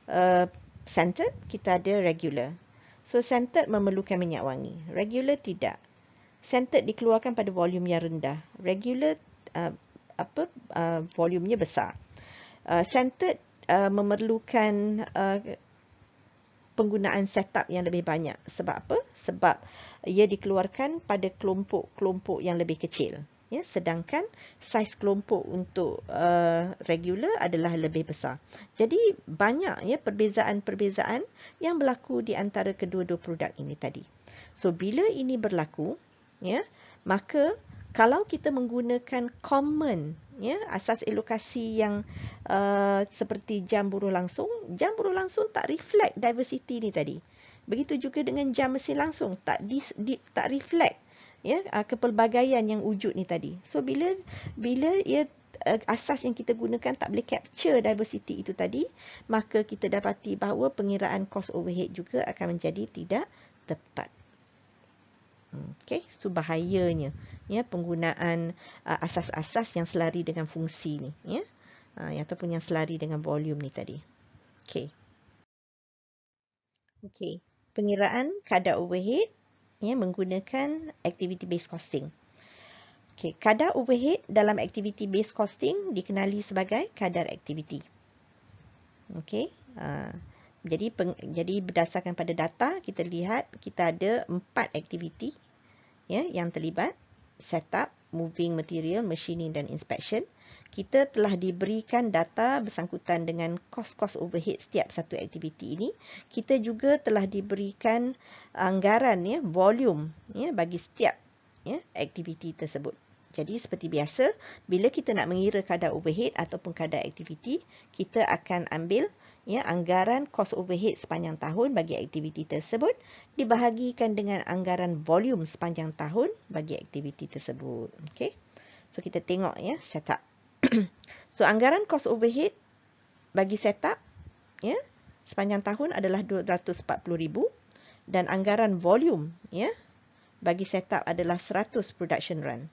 uh, centered kita ada regular so centered memerlukan minyak wangi regular tidak centered dikeluarkan pada volume yang rendah. Regular uh, apa uh, volumenya besar. Uh, centered uh, memerlukan uh, penggunaan setup yang lebih banyak. Sebab apa? Sebab ia dikeluarkan pada kelompok-kelompok yang lebih kecil. Ya, sedangkan saiz kelompok untuk uh, regular adalah lebih besar. Jadi banyak ya perbezaan-perbezaan yang berlaku di antara kedua-dua produk ini tadi. So bila ini berlaku, ya maka kalau kita menggunakan common ya asas elokasi yang uh, seperti jam buruh langsung jam buruh langsung tak reflect diversity ni tadi begitu juga dengan jam mesin langsung tak di, di, tak reflect ya uh, kepelbagaian yang wujud ni tadi so bila bila ya asas yang kita gunakan tak boleh capture diversity itu tadi maka kita dapati bahawa pengiraan cost overhead juga akan menjadi tidak tepat Hmm. Okay, itu bahayanya ya, penggunaan uh, asas-asas uh, yang selari dengan fungsi ni, ya, uh, ataupun yang selari dengan volume ni tadi. Okay. Okay, pengiraan kadar overhead ya, menggunakan activity-based costing. Okay, kadar overhead dalam activity-based costing dikenali sebagai kadar activity. Okay, uh, jadi, peng, jadi berdasarkan pada data, kita lihat kita ada empat aktiviti ya, yang terlibat setup, moving material, machining dan inspection. Kita telah diberikan data bersangkutan dengan kos-kos overhead setiap satu aktiviti ini. Kita juga telah diberikan anggaran, ya, volume ya, bagi setiap ya, aktiviti tersebut. Jadi seperti biasa, bila kita nak mengira kadar overhead ataupun kadar aktiviti, kita akan ambil ya anggaran kos overhead sepanjang tahun bagi aktiviti tersebut dibahagikan dengan anggaran volume sepanjang tahun bagi aktiviti tersebut okey so kita tengok ya setup *clears throat* so anggaran kos overhead bagi setup ya sepanjang tahun adalah 240000 dan anggaran volume ya bagi setup adalah 100 production run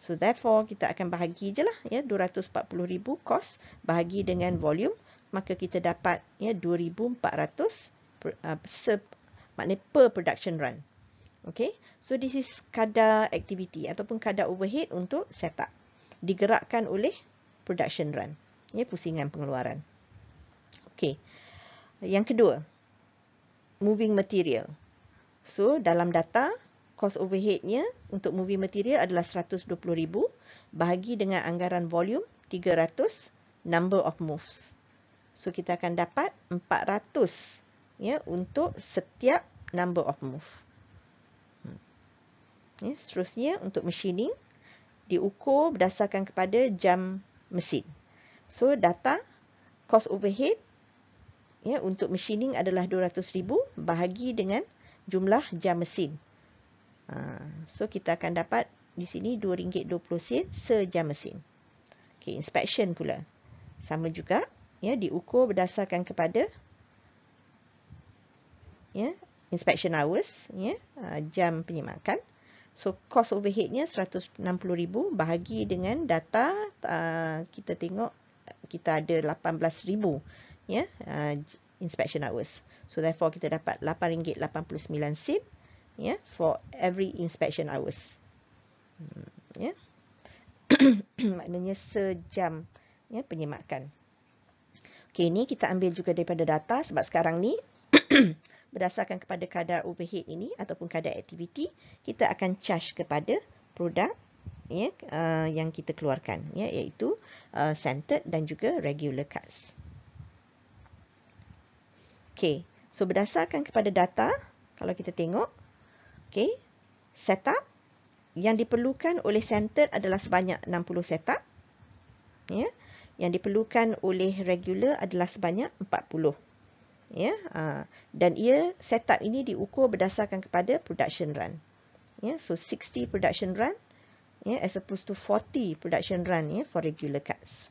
so therefore kita akan bahagi je lah ya 240000 kos bahagi dengan volume maka kita dapat ya 2400 per, uh, per, maknanya per production run. Okay, so this is kadar activity ataupun kadar overhead untuk setup. Digerakkan oleh production run. Ya, pusingan pengeluaran. Okay, yang kedua, moving material. So, dalam data, cost overheadnya untuk moving material adalah 120000 bahagi dengan anggaran volume 300 number of moves. So kita akan dapat 400 ya untuk setiap number of move. Hmm. Ya, seterusnya untuk machining diukur berdasarkan kepada jam mesin. So data cost overhead ya untuk machining adalah 200,000 bahagi dengan jumlah jam mesin. Ha, so kita akan dapat di sini RM2.20 sejam mesin. Okey, inspection pula. Sama juga ya diukur berdasarkan kepada ya inspection hours ya ah, jam penyemakan so cost overheadnya 160000 bahagi dengan data ah, kita tengok kita ada 18000 ya ah, inspection hours so therefore kita dapat RM8.89 ya for every inspection hours hmm, ya *coughs* maknanya sejam ya penyemakan Okey, ini kita ambil juga daripada data sebab sekarang ni *coughs* berdasarkan kepada kadar overhead ini ataupun kadar aktiviti, kita akan charge kepada produk ya, uh, yang kita keluarkan ya, iaitu uh, centered dan juga regular cuts. Okay, so berdasarkan kepada data, kalau kita tengok, okay, setup yang diperlukan oleh centered adalah sebanyak 60 setup. Ya. Yeah yang diperlukan oleh regular adalah sebanyak 40. Ya, ha. dan ia setup ini diukur berdasarkan kepada production run. Ya, so 60 production run ya as opposed to 40 production run ya for regular cuts.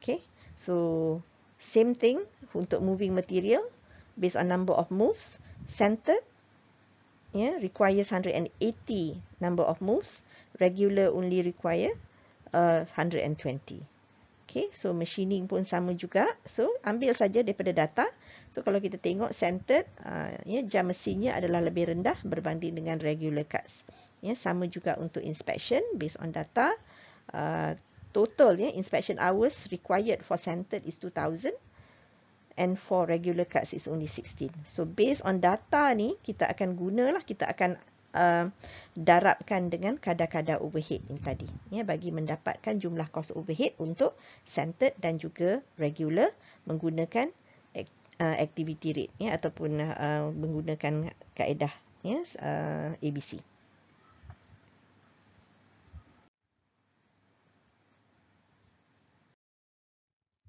Okay, so same thing untuk moving material based on number of moves centered ya requires 180 number of moves regular only require uh, 120. Okay, so machining pun sama juga. So, ambil saja daripada data. So, kalau kita tengok centered, uh, ah, yeah, jam mesinnya adalah lebih rendah berbanding dengan regular cuts. Yeah, sama juga untuk inspection based on data. Uh, total yeah, inspection hours required for centered is 2,000 and for regular cuts is only 16. So, based on data ni, kita akan gunalah, kita akan... Uh, darabkan dengan kadar-kadar overhead yang tadi ya bagi mendapatkan jumlah kos overhead untuk centered dan juga regular menggunakan uh, activity rate ya ataupun uh, menggunakan kaedah ya uh, ABC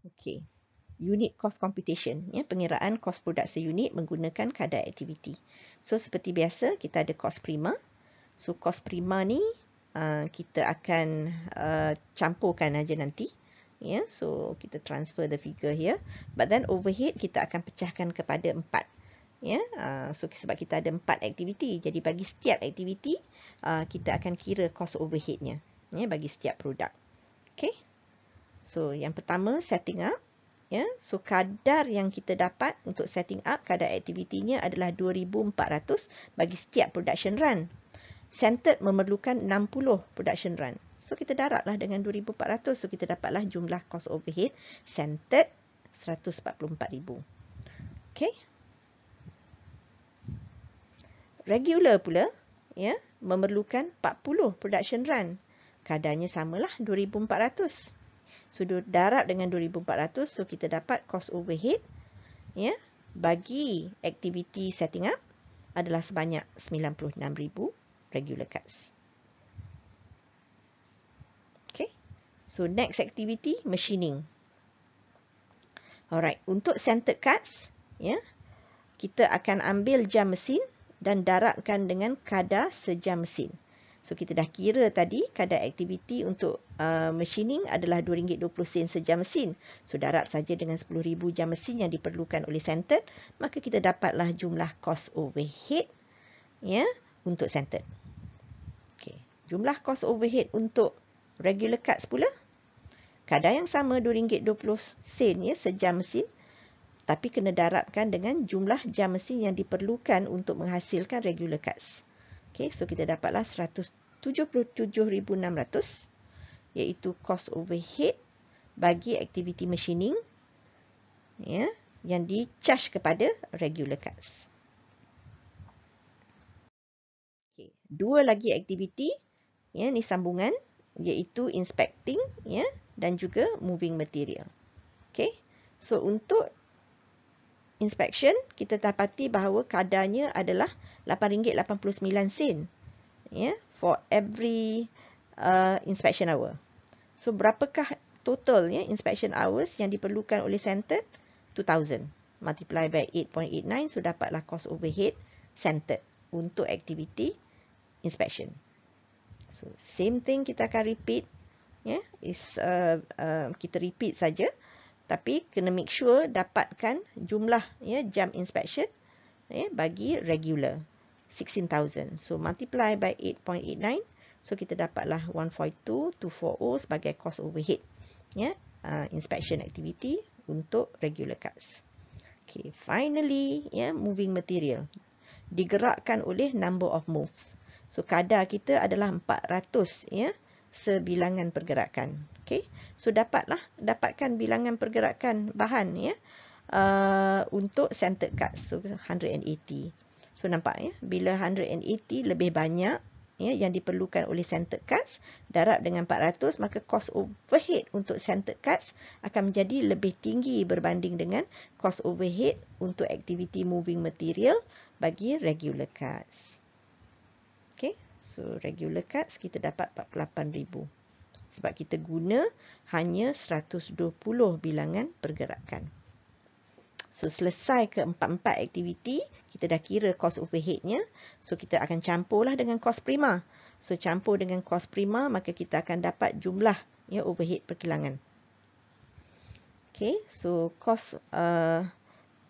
Okay unit cost computation, ya, pengiraan kos produk seunit menggunakan kadar aktiviti. So, seperti biasa, kita ada kos prima. So, kos prima ni uh, kita akan uh, campurkan aja nanti. Ya, so, kita transfer the figure here. But then, overhead kita akan pecahkan kepada empat. Ya, uh, so, sebab kita ada empat aktiviti. Jadi, bagi setiap aktiviti, uh, kita akan kira cost overheadnya. Ya, bagi setiap produk. Okay. So, yang pertama, setting up. Ya, so kadar yang kita dapat untuk setting up kadar aktivitinya adalah 2400 bagi setiap production run. Centered memerlukan 60 production run. So kita daratlah dengan 2400 so kita dapatlah jumlah cost overhead centered 144000. Okey. Regular pula ya memerlukan 40 production run. Kadarnya samalah 2400 sudut darab dengan 2400 so kita dapat cost overhead ya bagi aktiviti setting up adalah sebanyak 96000 regular cuts Okay, so next activity machining alright untuk centered cuts ya kita akan ambil jam mesin dan darabkan dengan kadar sejam mesin So kita dah kira tadi kadar aktiviti untuk uh, machining adalah RM2.20 sejam mesin. So darab saja dengan RM10,000 jam mesin yang diperlukan oleh center, maka kita dapatlah jumlah cost overhead ya untuk center. Okey, jumlah cost overhead untuk regular cut pula kadar yang sama RM2.20 ya sejam mesin tapi kena darabkan dengan jumlah jam mesin yang diperlukan untuk menghasilkan regular cuts. Okay, so kita dapatlah 177,600 iaitu cost overhead bagi aktiviti machining ya yang di charge kepada regular cuts. Okay, dua lagi aktiviti ya ni sambungan iaitu inspecting ya dan juga moving material. Okay, so untuk inspection, kita dapati bahawa kadarnya adalah RM8.89 yeah, for every uh, inspection hour. So, berapakah total yeah, inspection hours yang diperlukan oleh centered? 2,000 multiply by 8.89, so dapatlah cost overhead centered untuk activity inspection. So, same thing kita akan repeat. Yeah, is uh, uh, kita repeat saja tapi kena make sure dapatkan jumlah ya jam inspection ya bagi regular 16000 so multiply by 8.89 so kita dapatlah 142240 sebagai cost overhead ya uh, inspection activity untuk regular cards okay finally ya moving material digerakkan oleh number of moves so kadar kita adalah 400 ya sebilangan pergerakan Okey, So, dapatlah. Dapatkan bilangan pergerakan bahan ya. Uh, untuk centered cut. So, 180. So, nampak ya. Bila 180 lebih banyak ya, yang diperlukan oleh centered cuts darab dengan 400 maka cost overhead untuk centered cuts akan menjadi lebih tinggi berbanding dengan cost overhead untuk aktiviti moving material bagi regular cuts. Okay, so regular cuts kita dapat 48,000 sebab kita guna hanya 120 bilangan pergerakan. So, selesai keempat-empat aktiviti, kita dah kira kos overheadnya. So, kita akan campurlah dengan kos prima. So, campur dengan kos prima, maka kita akan dapat jumlah ya, overhead perkilangan. Okay, so kos uh,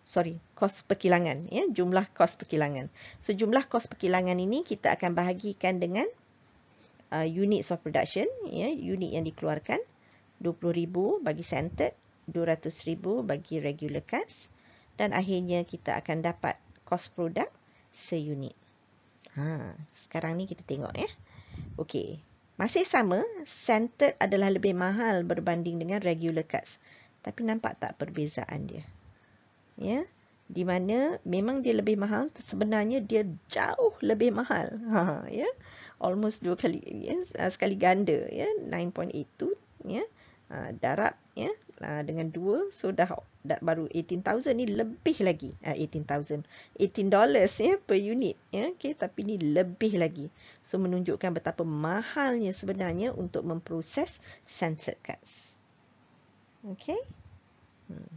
sorry, kos perkilangan. Ya, jumlah kos perkilangan. So, jumlah kos perkilangan ini kita akan bahagikan dengan uh, units of production, ya, unit yang dikeluarkan, 20,000 bagi centered, 200,000 bagi regular cuts dan akhirnya kita akan dapat cost product seunit. Ha, sekarang ni kita tengok ya. Okey, masih sama, centered adalah lebih mahal berbanding dengan regular cuts. Tapi nampak tak perbezaan dia? Ya, di mana memang dia lebih mahal, sebenarnya dia jauh lebih mahal. Ha, *laughs* ya almost dua kali ya yeah, sekali ganda ya 9.82 ya ah, darab ya ah, dengan dua so dah, dah baru 18000 ni lebih lagi 18000 ah, 18 dollars ya per unit ya okey tapi ni lebih lagi so menunjukkan betapa mahalnya sebenarnya untuk memproses sensor cards okey hmm.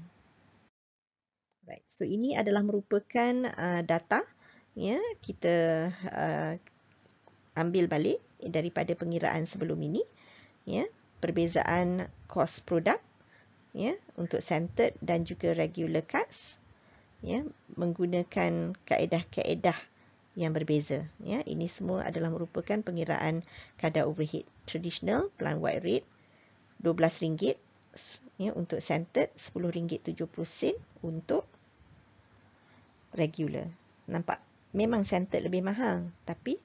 right so ini adalah merupakan uh, data ya kita uh, ambil balik daripada pengiraan sebelum ini ya perbezaan cost produk ya untuk centered dan juga regular cuts ya menggunakan kaedah-kaedah yang berbeza ya ini semua adalah merupakan pengiraan kadar overhead traditional plan wide rate RM12 ya untuk centered RM10.70 untuk regular nampak memang centered lebih mahal tapi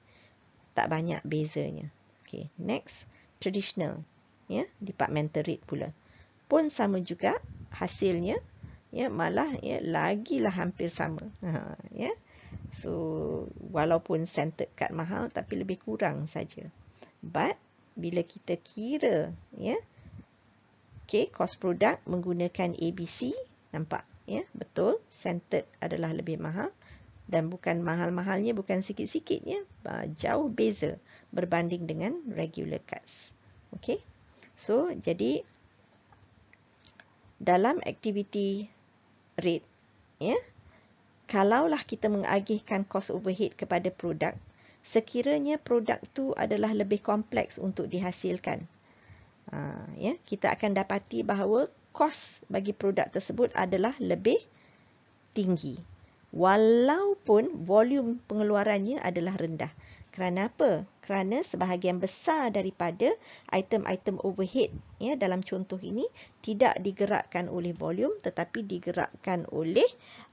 tak banyak bezanya. Okay, next, traditional. Ya, yeah, departmental rate pula. Pun sama juga hasilnya. Ya, yeah, malah ya yeah, lah hampir sama. Ha, ya. Yeah. So, walaupun centered card mahal tapi lebih kurang saja. But bila kita kira, ya. Yeah, okay, cost product menggunakan ABC, nampak ya, yeah, betul centered adalah lebih mahal dan bukan mahal-mahalnya bukan sikit sikitnya jauh beza berbanding dengan regular cards Okay? so jadi dalam activity rate ya kalaulah kita mengagihkan cost overhead kepada produk sekiranya produk tu adalah lebih kompleks untuk dihasilkan ha, ya kita akan dapati bahawa kos bagi produk tersebut adalah lebih tinggi walaupun volume pengeluarannya adalah rendah. Kerana apa? Kerana sebahagian besar daripada item-item overhead ya dalam contoh ini tidak digerakkan oleh volume tetapi digerakkan oleh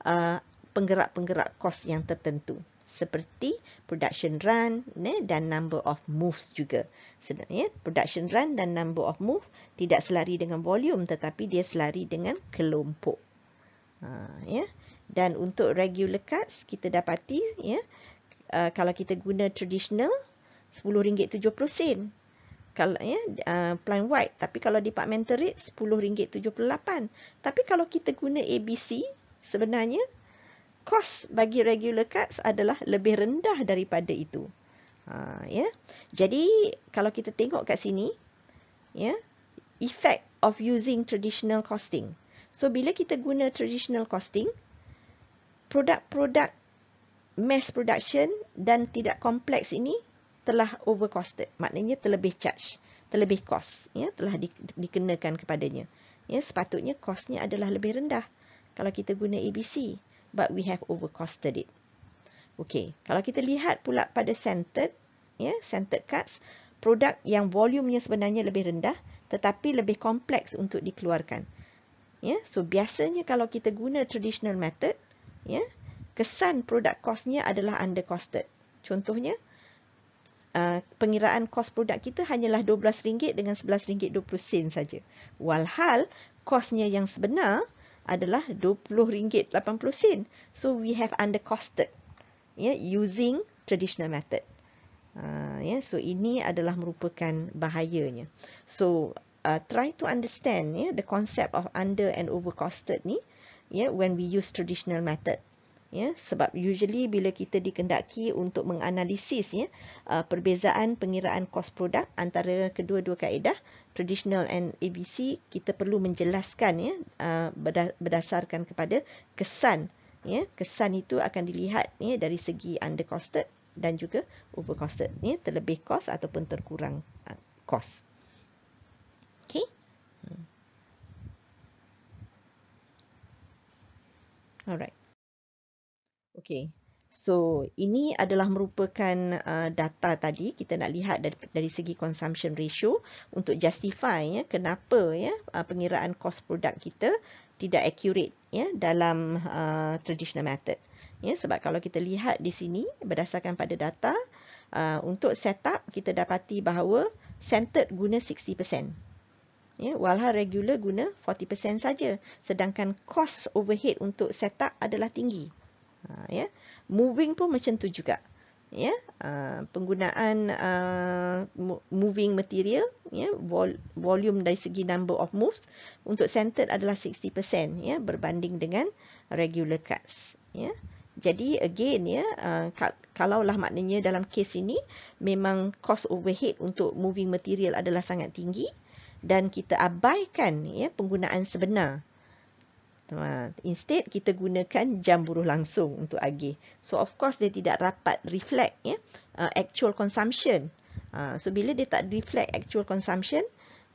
uh, penggerak-penggerak uh, kos yang tertentu seperti production run ne, ya, dan number of moves juga. Sebenarnya production run dan number of move tidak selari dengan volume tetapi dia selari dengan kelompok. Ha, ya. Dan untuk regular cuts, kita dapati ya, uh, kalau kita guna traditional, RM10.70. Kalau ya, uh, plan white. Tapi kalau departmental rate, RM10.78. Tapi kalau kita guna ABC, sebenarnya kos bagi regular cuts adalah lebih rendah daripada itu. Uh, ya. Jadi, kalau kita tengok kat sini, ya, effect of using traditional costing. So, bila kita guna traditional costing, produk-produk mass production dan tidak kompleks ini telah over costed, maknanya terlebih charge, terlebih cost, ya, telah di, dikenakan kepadanya. Ya, sepatutnya costnya adalah lebih rendah kalau kita guna ABC, but we have over costed it. Okey, kalau kita lihat pula pada centered, ya, centered cuts, produk yang volumenya sebenarnya lebih rendah tetapi lebih kompleks untuk dikeluarkan. Ya, so biasanya kalau kita guna traditional method, ya, kesan produk kosnya adalah under costed. Contohnya, uh, pengiraan kos produk kita hanyalah RM12 dengan RM11.20 saja. Walhal, kosnya yang sebenar adalah RM20.80. So, we have undercosted yeah, using traditional method. Uh, yeah, so, ini adalah merupakan bahayanya. So, uh, try to understand yeah, the concept of under and overcosted ni. Uh, yeah, when we use traditional method. Yeah, sebab usually bila kita dikendaki untuk menganalisis yeah, uh, perbezaan pengiraan kos produk antara kedua-dua kaedah, traditional and ABC, kita perlu menjelaskan yeah, uh, berdasarkan kepada kesan. Yeah. Kesan itu akan dilihat yeah, dari segi under-costed dan juga over-costed, yeah, terlebih kos ataupun terkurang uh, Alright. Okay. So, ini adalah merupakan uh, data tadi. Kita nak lihat dari, dari segi consumption ratio untuk justify ya, kenapa ya, uh, pengiraan cost produk kita tidak accurate ya, dalam uh, traditional method. Ya, sebab kalau kita lihat di sini berdasarkan pada data, uh, untuk setup kita dapati bahawa centered guna Ya, walhal regular guna 40% saja. Sedangkan cost overhead untuk setup adalah tinggi. Ha, ya. Moving pun macam tu juga. Ya, uh, penggunaan uh, moving material, ya, vol volume dari segi number of moves untuk centered adalah 60% ya, berbanding dengan regular cuts. Ya. Jadi again ya, uh, kalaulah maknanya dalam kes ini memang cost overhead untuk moving material adalah sangat tinggi dan kita abaikan ya, penggunaan sebenar. Ha, instead, kita gunakan jam buruh langsung untuk agih. So, of course, dia tidak rapat reflect ya, uh, actual consumption. Ha, so, bila dia tak reflect actual consumption,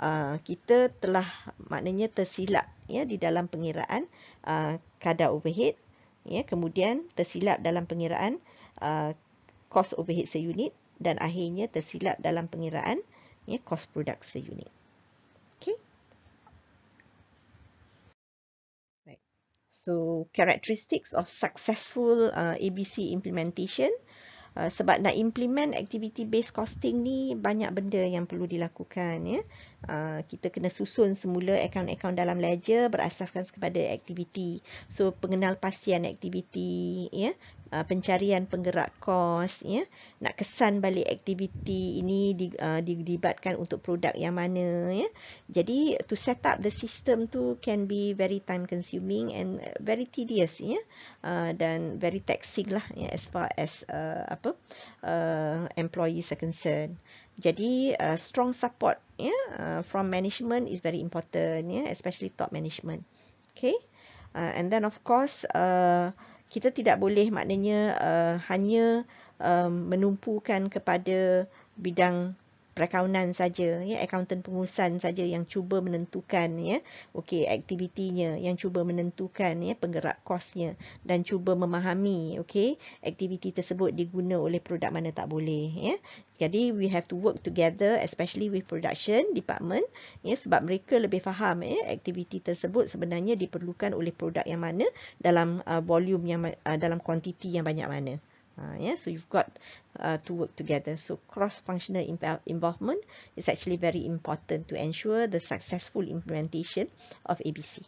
uh, kita telah maknanya tersilap ya, di dalam pengiraan uh, kadar overhead. Ya, kemudian, tersilap dalam pengiraan cost overhead seunit dan akhirnya tersilap dalam pengiraan ya, cost product seunit. So, characteristics of successful uh, ABC implementation. Uh, sebab nak implement activity-based costing ni banyak benda yang perlu dilakukan. ya uh, kita kena susun semula akaun-akaun dalam ledger berasaskan kepada aktiviti. So pengenal pastian aktiviti, ya, uh, pencarian penggerak kos, ya, nak kesan balik aktiviti ini di, uh, dilibatkan untuk produk yang mana, ya. Jadi to set up the system tu can be very time consuming and very tedious, ya, uh, dan very taxing lah, ya, as far as uh, apa uh, employees are concerned. Jadi uh, strong support ya yeah, uh, from management is very important ya yeah, especially top management. Okay. Uh, and then of course uh, kita tidak boleh maknanya uh, hanya um, menumpukan kepada bidang perakaunan saja ya accountant pengurusan saja yang cuba menentukan ya okay, aktivitinya yang cuba menentukan ya penggerak kosnya dan cuba memahami okay, aktiviti tersebut diguna oleh produk mana tak boleh ya jadi we have to work together especially with production department ya sebab mereka lebih faham ya aktiviti tersebut sebenarnya diperlukan oleh produk yang mana dalam uh, volume yang uh, dalam kuantiti yang banyak mana Uh, yeah, so you've got uh, to work together. So cross-functional involvement is actually very important to ensure the successful implementation of ABC.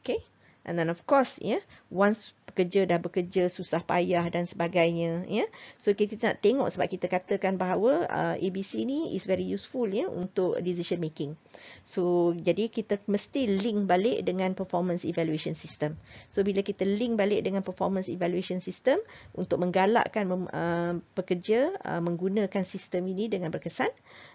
Okay. And then of course, ya, yeah, once pekerja dah bekerja susah payah dan sebagainya, ya. Yeah. So kita nak tengok sebab kita katakan bahawa uh, ABC ni is very useful ya yeah, untuk decision making. So jadi kita mesti link balik dengan performance evaluation system. So bila kita link balik dengan performance evaluation system untuk menggalakkan mem, uh, pekerja uh, menggunakan sistem ini dengan berkesan,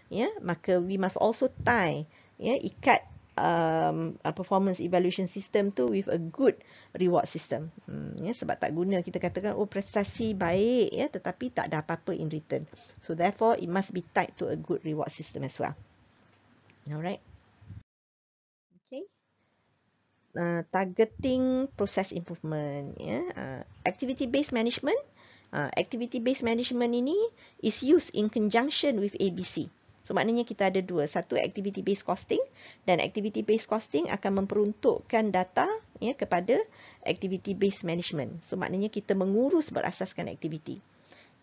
ya, yeah, maka we must also tie ya yeah, ikat um, a performance evaluation system tu with a good reward system. Hmm, ya, sebab tak guna kita katakan oh prestasi baik ya, tetapi tak ada apa-apa in return. So therefore it must be tied to a good reward system as well. Alright. Okay. Uh, targeting process improvement. Ya. Uh, activity based management. Uh, activity based management ini is used in conjunction with ABC. So maknanya kita ada dua, satu activity based costing dan activity based costing akan memperuntukkan data ya kepada activity based management. So maknanya kita mengurus berasaskan activity.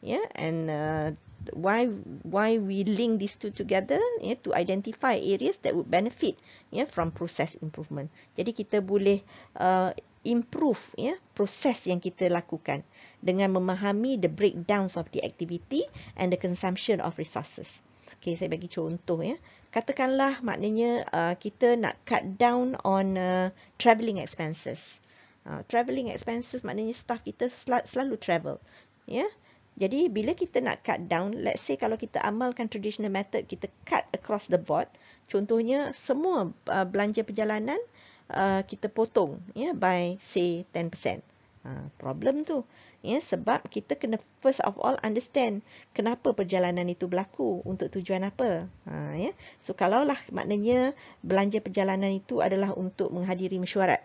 Ya yeah, and uh, why why we link these two together yeah, to identify areas that would benefit yeah, from process improvement. Jadi kita boleh uh, improve yeah, proses yang kita lakukan dengan memahami the breakdowns of the activity and the consumption of resources. Okay, saya bagi contoh ya. Katakanlah maknanya uh, kita nak cut down on uh, travelling expenses. Uh, travelling expenses maknanya staff kita sel selalu travel. Ya. Yeah? Jadi, bila kita nak cut down, let's say kalau kita amalkan traditional method, kita cut across the board. Contohnya, semua uh, belanja perjalanan uh, kita potong ya yeah, by say 10%. Ha, problem tu. Ya, sebab kita kena first of all understand kenapa perjalanan itu berlaku, untuk tujuan apa. Ha, ya. So, kalaulah maknanya belanja perjalanan itu adalah untuk menghadiri mesyuarat,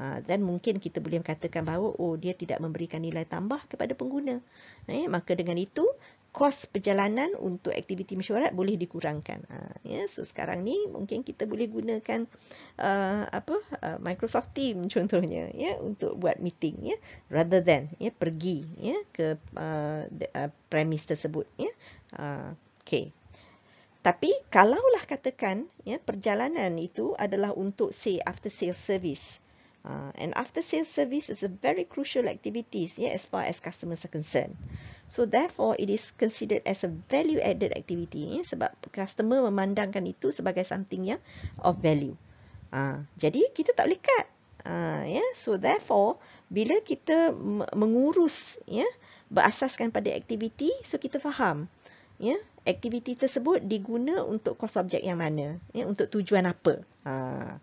ha, then mungkin kita boleh katakan bahawa oh dia tidak memberikan nilai tambah kepada pengguna. Ha, ya, maka dengan itu, kos perjalanan untuk aktiviti mesyuarat boleh dikurangkan. Ha, ya. So sekarang ni mungkin kita boleh gunakan uh, apa uh, Microsoft Team *laughs* contohnya ya untuk buat meeting ya rather than ya pergi ya ke uh, the, uh, premise tersebut ya. Uh, okay. Tapi kalaulah katakan ya perjalanan itu adalah untuk say after sales service Uh, and after sales service is a very crucial activities yeah, as far as customers are concerned. So therefore, it is considered as a value-added activity yeah, sebab customer memandangkan itu sebagai something yang yeah, of value. Uh, jadi, kita tak boleh cut. Uh, yeah. So therefore, bila kita mengurus yeah, berasaskan pada aktiviti, so kita faham yeah, aktiviti tersebut diguna untuk kos objek yang mana, yeah, untuk tujuan apa. Uh,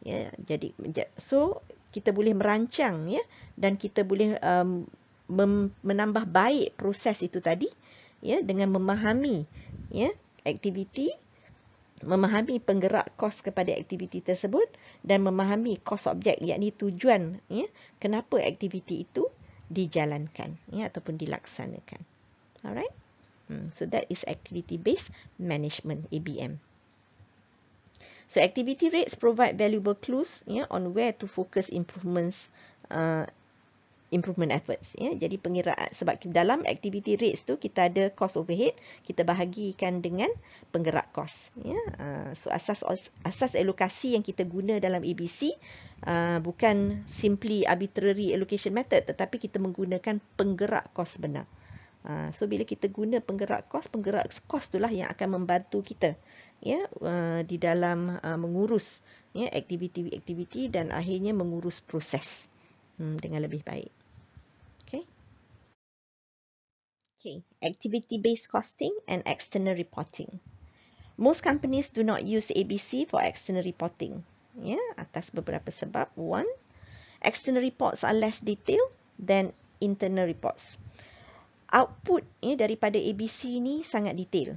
ya jadi so kita boleh merancang ya dan kita boleh um, menambah baik proses itu tadi ya dengan memahami ya aktiviti memahami penggerak kos kepada aktiviti tersebut dan memahami kos objek yakni tujuan ya kenapa aktiviti itu dijalankan ya ataupun dilaksanakan alright hmm, so that is activity based management ABM So activity rates provide valuable clues yeah, on where to focus improvements uh, improvement efforts. Yeah. Jadi pengiraan sebab dalam activity rates tu kita ada cost overhead kita bahagikan dengan penggerak cost. Yeah. Uh, so asas asas elokasi yang kita guna dalam ABC uh, bukan simply arbitrary allocation method tetapi kita menggunakan penggerak cost benar. Uh, so bila kita guna penggerak kos, penggerak kos itulah yang akan membantu kita ya uh, di dalam uh, mengurus ya aktiviti-aktiviti dan akhirnya mengurus proses hmm, dengan lebih baik. Okay. Okay, activity-based costing and external reporting. Most companies do not use ABC for external reporting. Ya, atas beberapa sebab. One, external reports are less detailed than internal reports. Output ya, daripada ABC ni sangat detail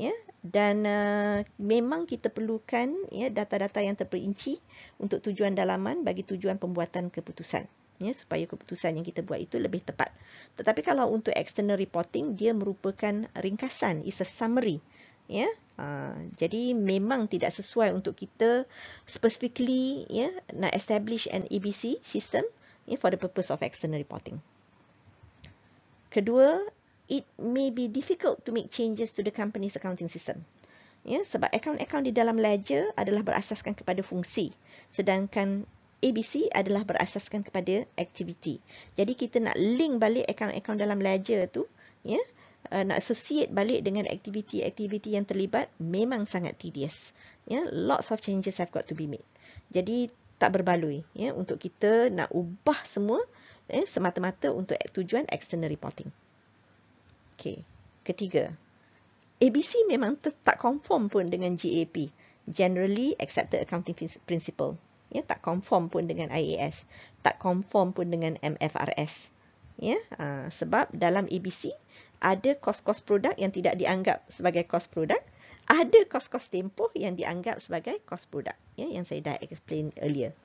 ya dan uh, memang kita perlukan ya data-data yang terperinci untuk tujuan dalaman bagi tujuan pembuatan keputusan ya supaya keputusan yang kita buat itu lebih tepat tetapi kalau untuk external reporting dia merupakan ringkasan is a summary ya uh, jadi memang tidak sesuai untuk kita specifically ya nak establish an ABC system ya, for the purpose of external reporting kedua it may be difficult to make changes to the company's accounting system. Ya, sebab akaun-akaun di dalam ledger adalah berasaskan kepada fungsi. Sedangkan ABC adalah berasaskan kepada aktiviti. Jadi kita nak link balik akaun-akaun dalam ledger tu, ya, uh, nak associate balik dengan aktiviti-aktiviti yang terlibat memang sangat tedious. Ya, lots of changes have got to be made. Jadi tak berbaloi ya, untuk kita nak ubah semua ya, semata-mata untuk tujuan external reporting. Okey. Ketiga, ABC memang tak confirm pun dengan GAP. Generally Accepted Accounting Principle. Ya, tak confirm pun dengan IAS. Tak confirm pun dengan MFRS. Ya, uh, sebab dalam ABC, ada kos-kos produk yang tidak dianggap sebagai kos produk. Ada kos-kos tempoh yang dianggap sebagai kos produk. Ya, yang saya dah explain earlier.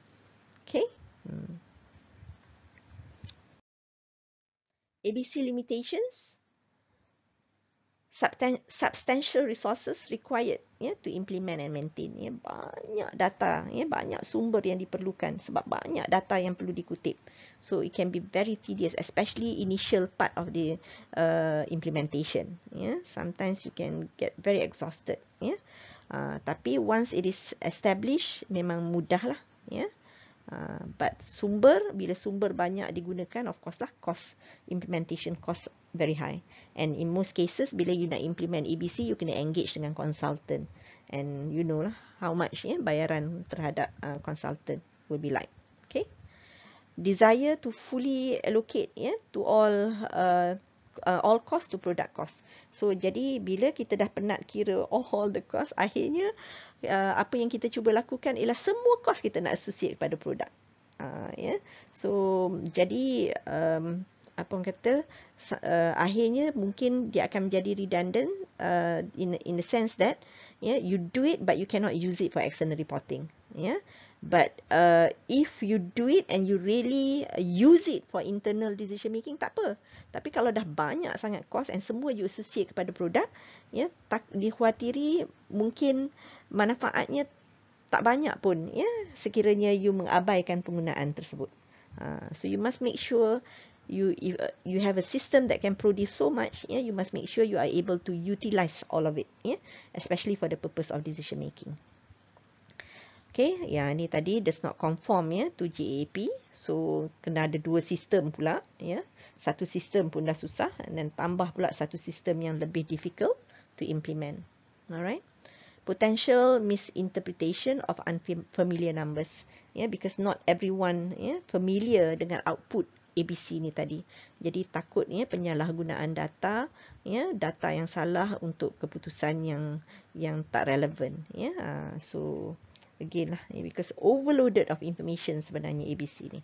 Okay. Hmm. ABC Limitations substan- substantial resources required ya to implement and maintain ya banyak data ya banyak sumber yang diperlukan sebab banyak data yang perlu dikutip so it can be very tedious especially initial part of the uh, implementation ya sometimes you can get very exhausted ya uh, tapi once it is established memang mudahlah ya Uh, but sumber, bila sumber banyak digunakan, of course lah, cost, implementation cost very high. And in most cases, bila you nak implement EBC, you kena engage dengan consultant. And you know lah, how much yeah, bayaran terhadap uh, consultant will be like. Okay. Desire to fully allocate yeah, to all uh, uh, all cost to product cost. So jadi bila kita dah penat kira all the cost, akhirnya uh, apa yang kita cuba lakukan ialah semua cost kita nak asosiat kepada produk. Uh, yeah. So jadi um, apa orang kata uh, akhirnya mungkin dia akan menjadi redundant uh, in in the sense that yeah, you do it but you cannot use it for external reporting. Yeah. But uh, if you do it and you really use it for internal decision making, tak apa. Tapi kalau dah banyak sangat cost and semua you associate kepada produk, ya, tak dikhawatiri mungkin manfaatnya tak banyak pun ya, sekiranya you mengabaikan penggunaan tersebut. Uh, so you must make sure you if, uh, you have a system that can produce so much, yeah, you must make sure you are able to utilize all of it, yeah, especially for the purpose of decision making. Okay, yang ni tadi does not conform ya to GAP. So, kena ada dua sistem pula. ya. Satu sistem pun dah susah dan tambah pula satu sistem yang lebih difficult to implement. Alright. Potential misinterpretation of unfamiliar numbers. Yeah, because not everyone yeah, familiar dengan output ABC ni tadi. Jadi takut yeah, penyalahgunaan data, yeah, data yang salah untuk keputusan yang yang tak relevan. Yeah. Ya. Uh, so, again lah eh, because overloaded of information sebenarnya ABC ni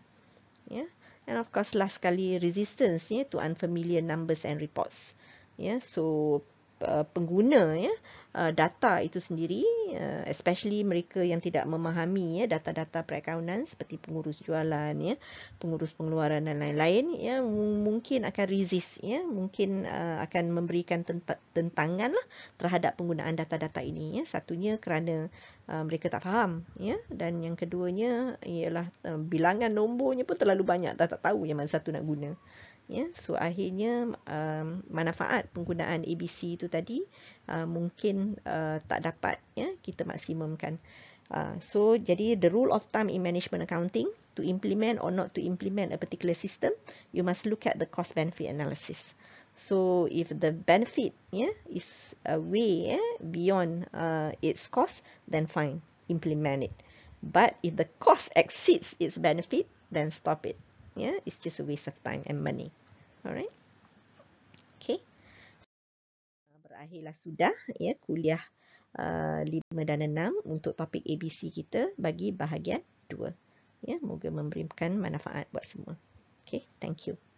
yeah and of course last kali resistance yeah, to unfamiliar numbers and reports yeah so Uh, pengguna ya uh, data itu sendiri uh, especially mereka yang tidak memahami ya data-data perakaunan seperti pengurus jualan ya pengurus pengeluaran dan lain-lain ya mungkin akan resist ya mungkin akan memberikan tentangan lah terhadap penggunaan data-data ini ya satunya kerana mereka tak faham ya dan yang keduanya ialah bilangan nombornya pun terlalu banyak dah tak tahu yang mana satu nak guna Ya, so akhirnya um, manfaat penggunaan ABC itu tadi uh, mungkin uh, tak dapat ya, kita maksimumkan. Uh, so jadi the rule of thumb in management accounting to implement or not to implement a particular system, you must look at the cost benefit analysis. So if the benefit yeah, is way yeah, beyond uh, its cost, then fine, implement it. But if the cost exceeds its benefit, then stop it yeah it's just a waste of time and money alright okay berakhirlah sudah ya yeah, kuliah uh, 5 dan 6 untuk topik ABC kita bagi bahagian 2 ya yeah, moga memberikan manfaat buat semua okay thank you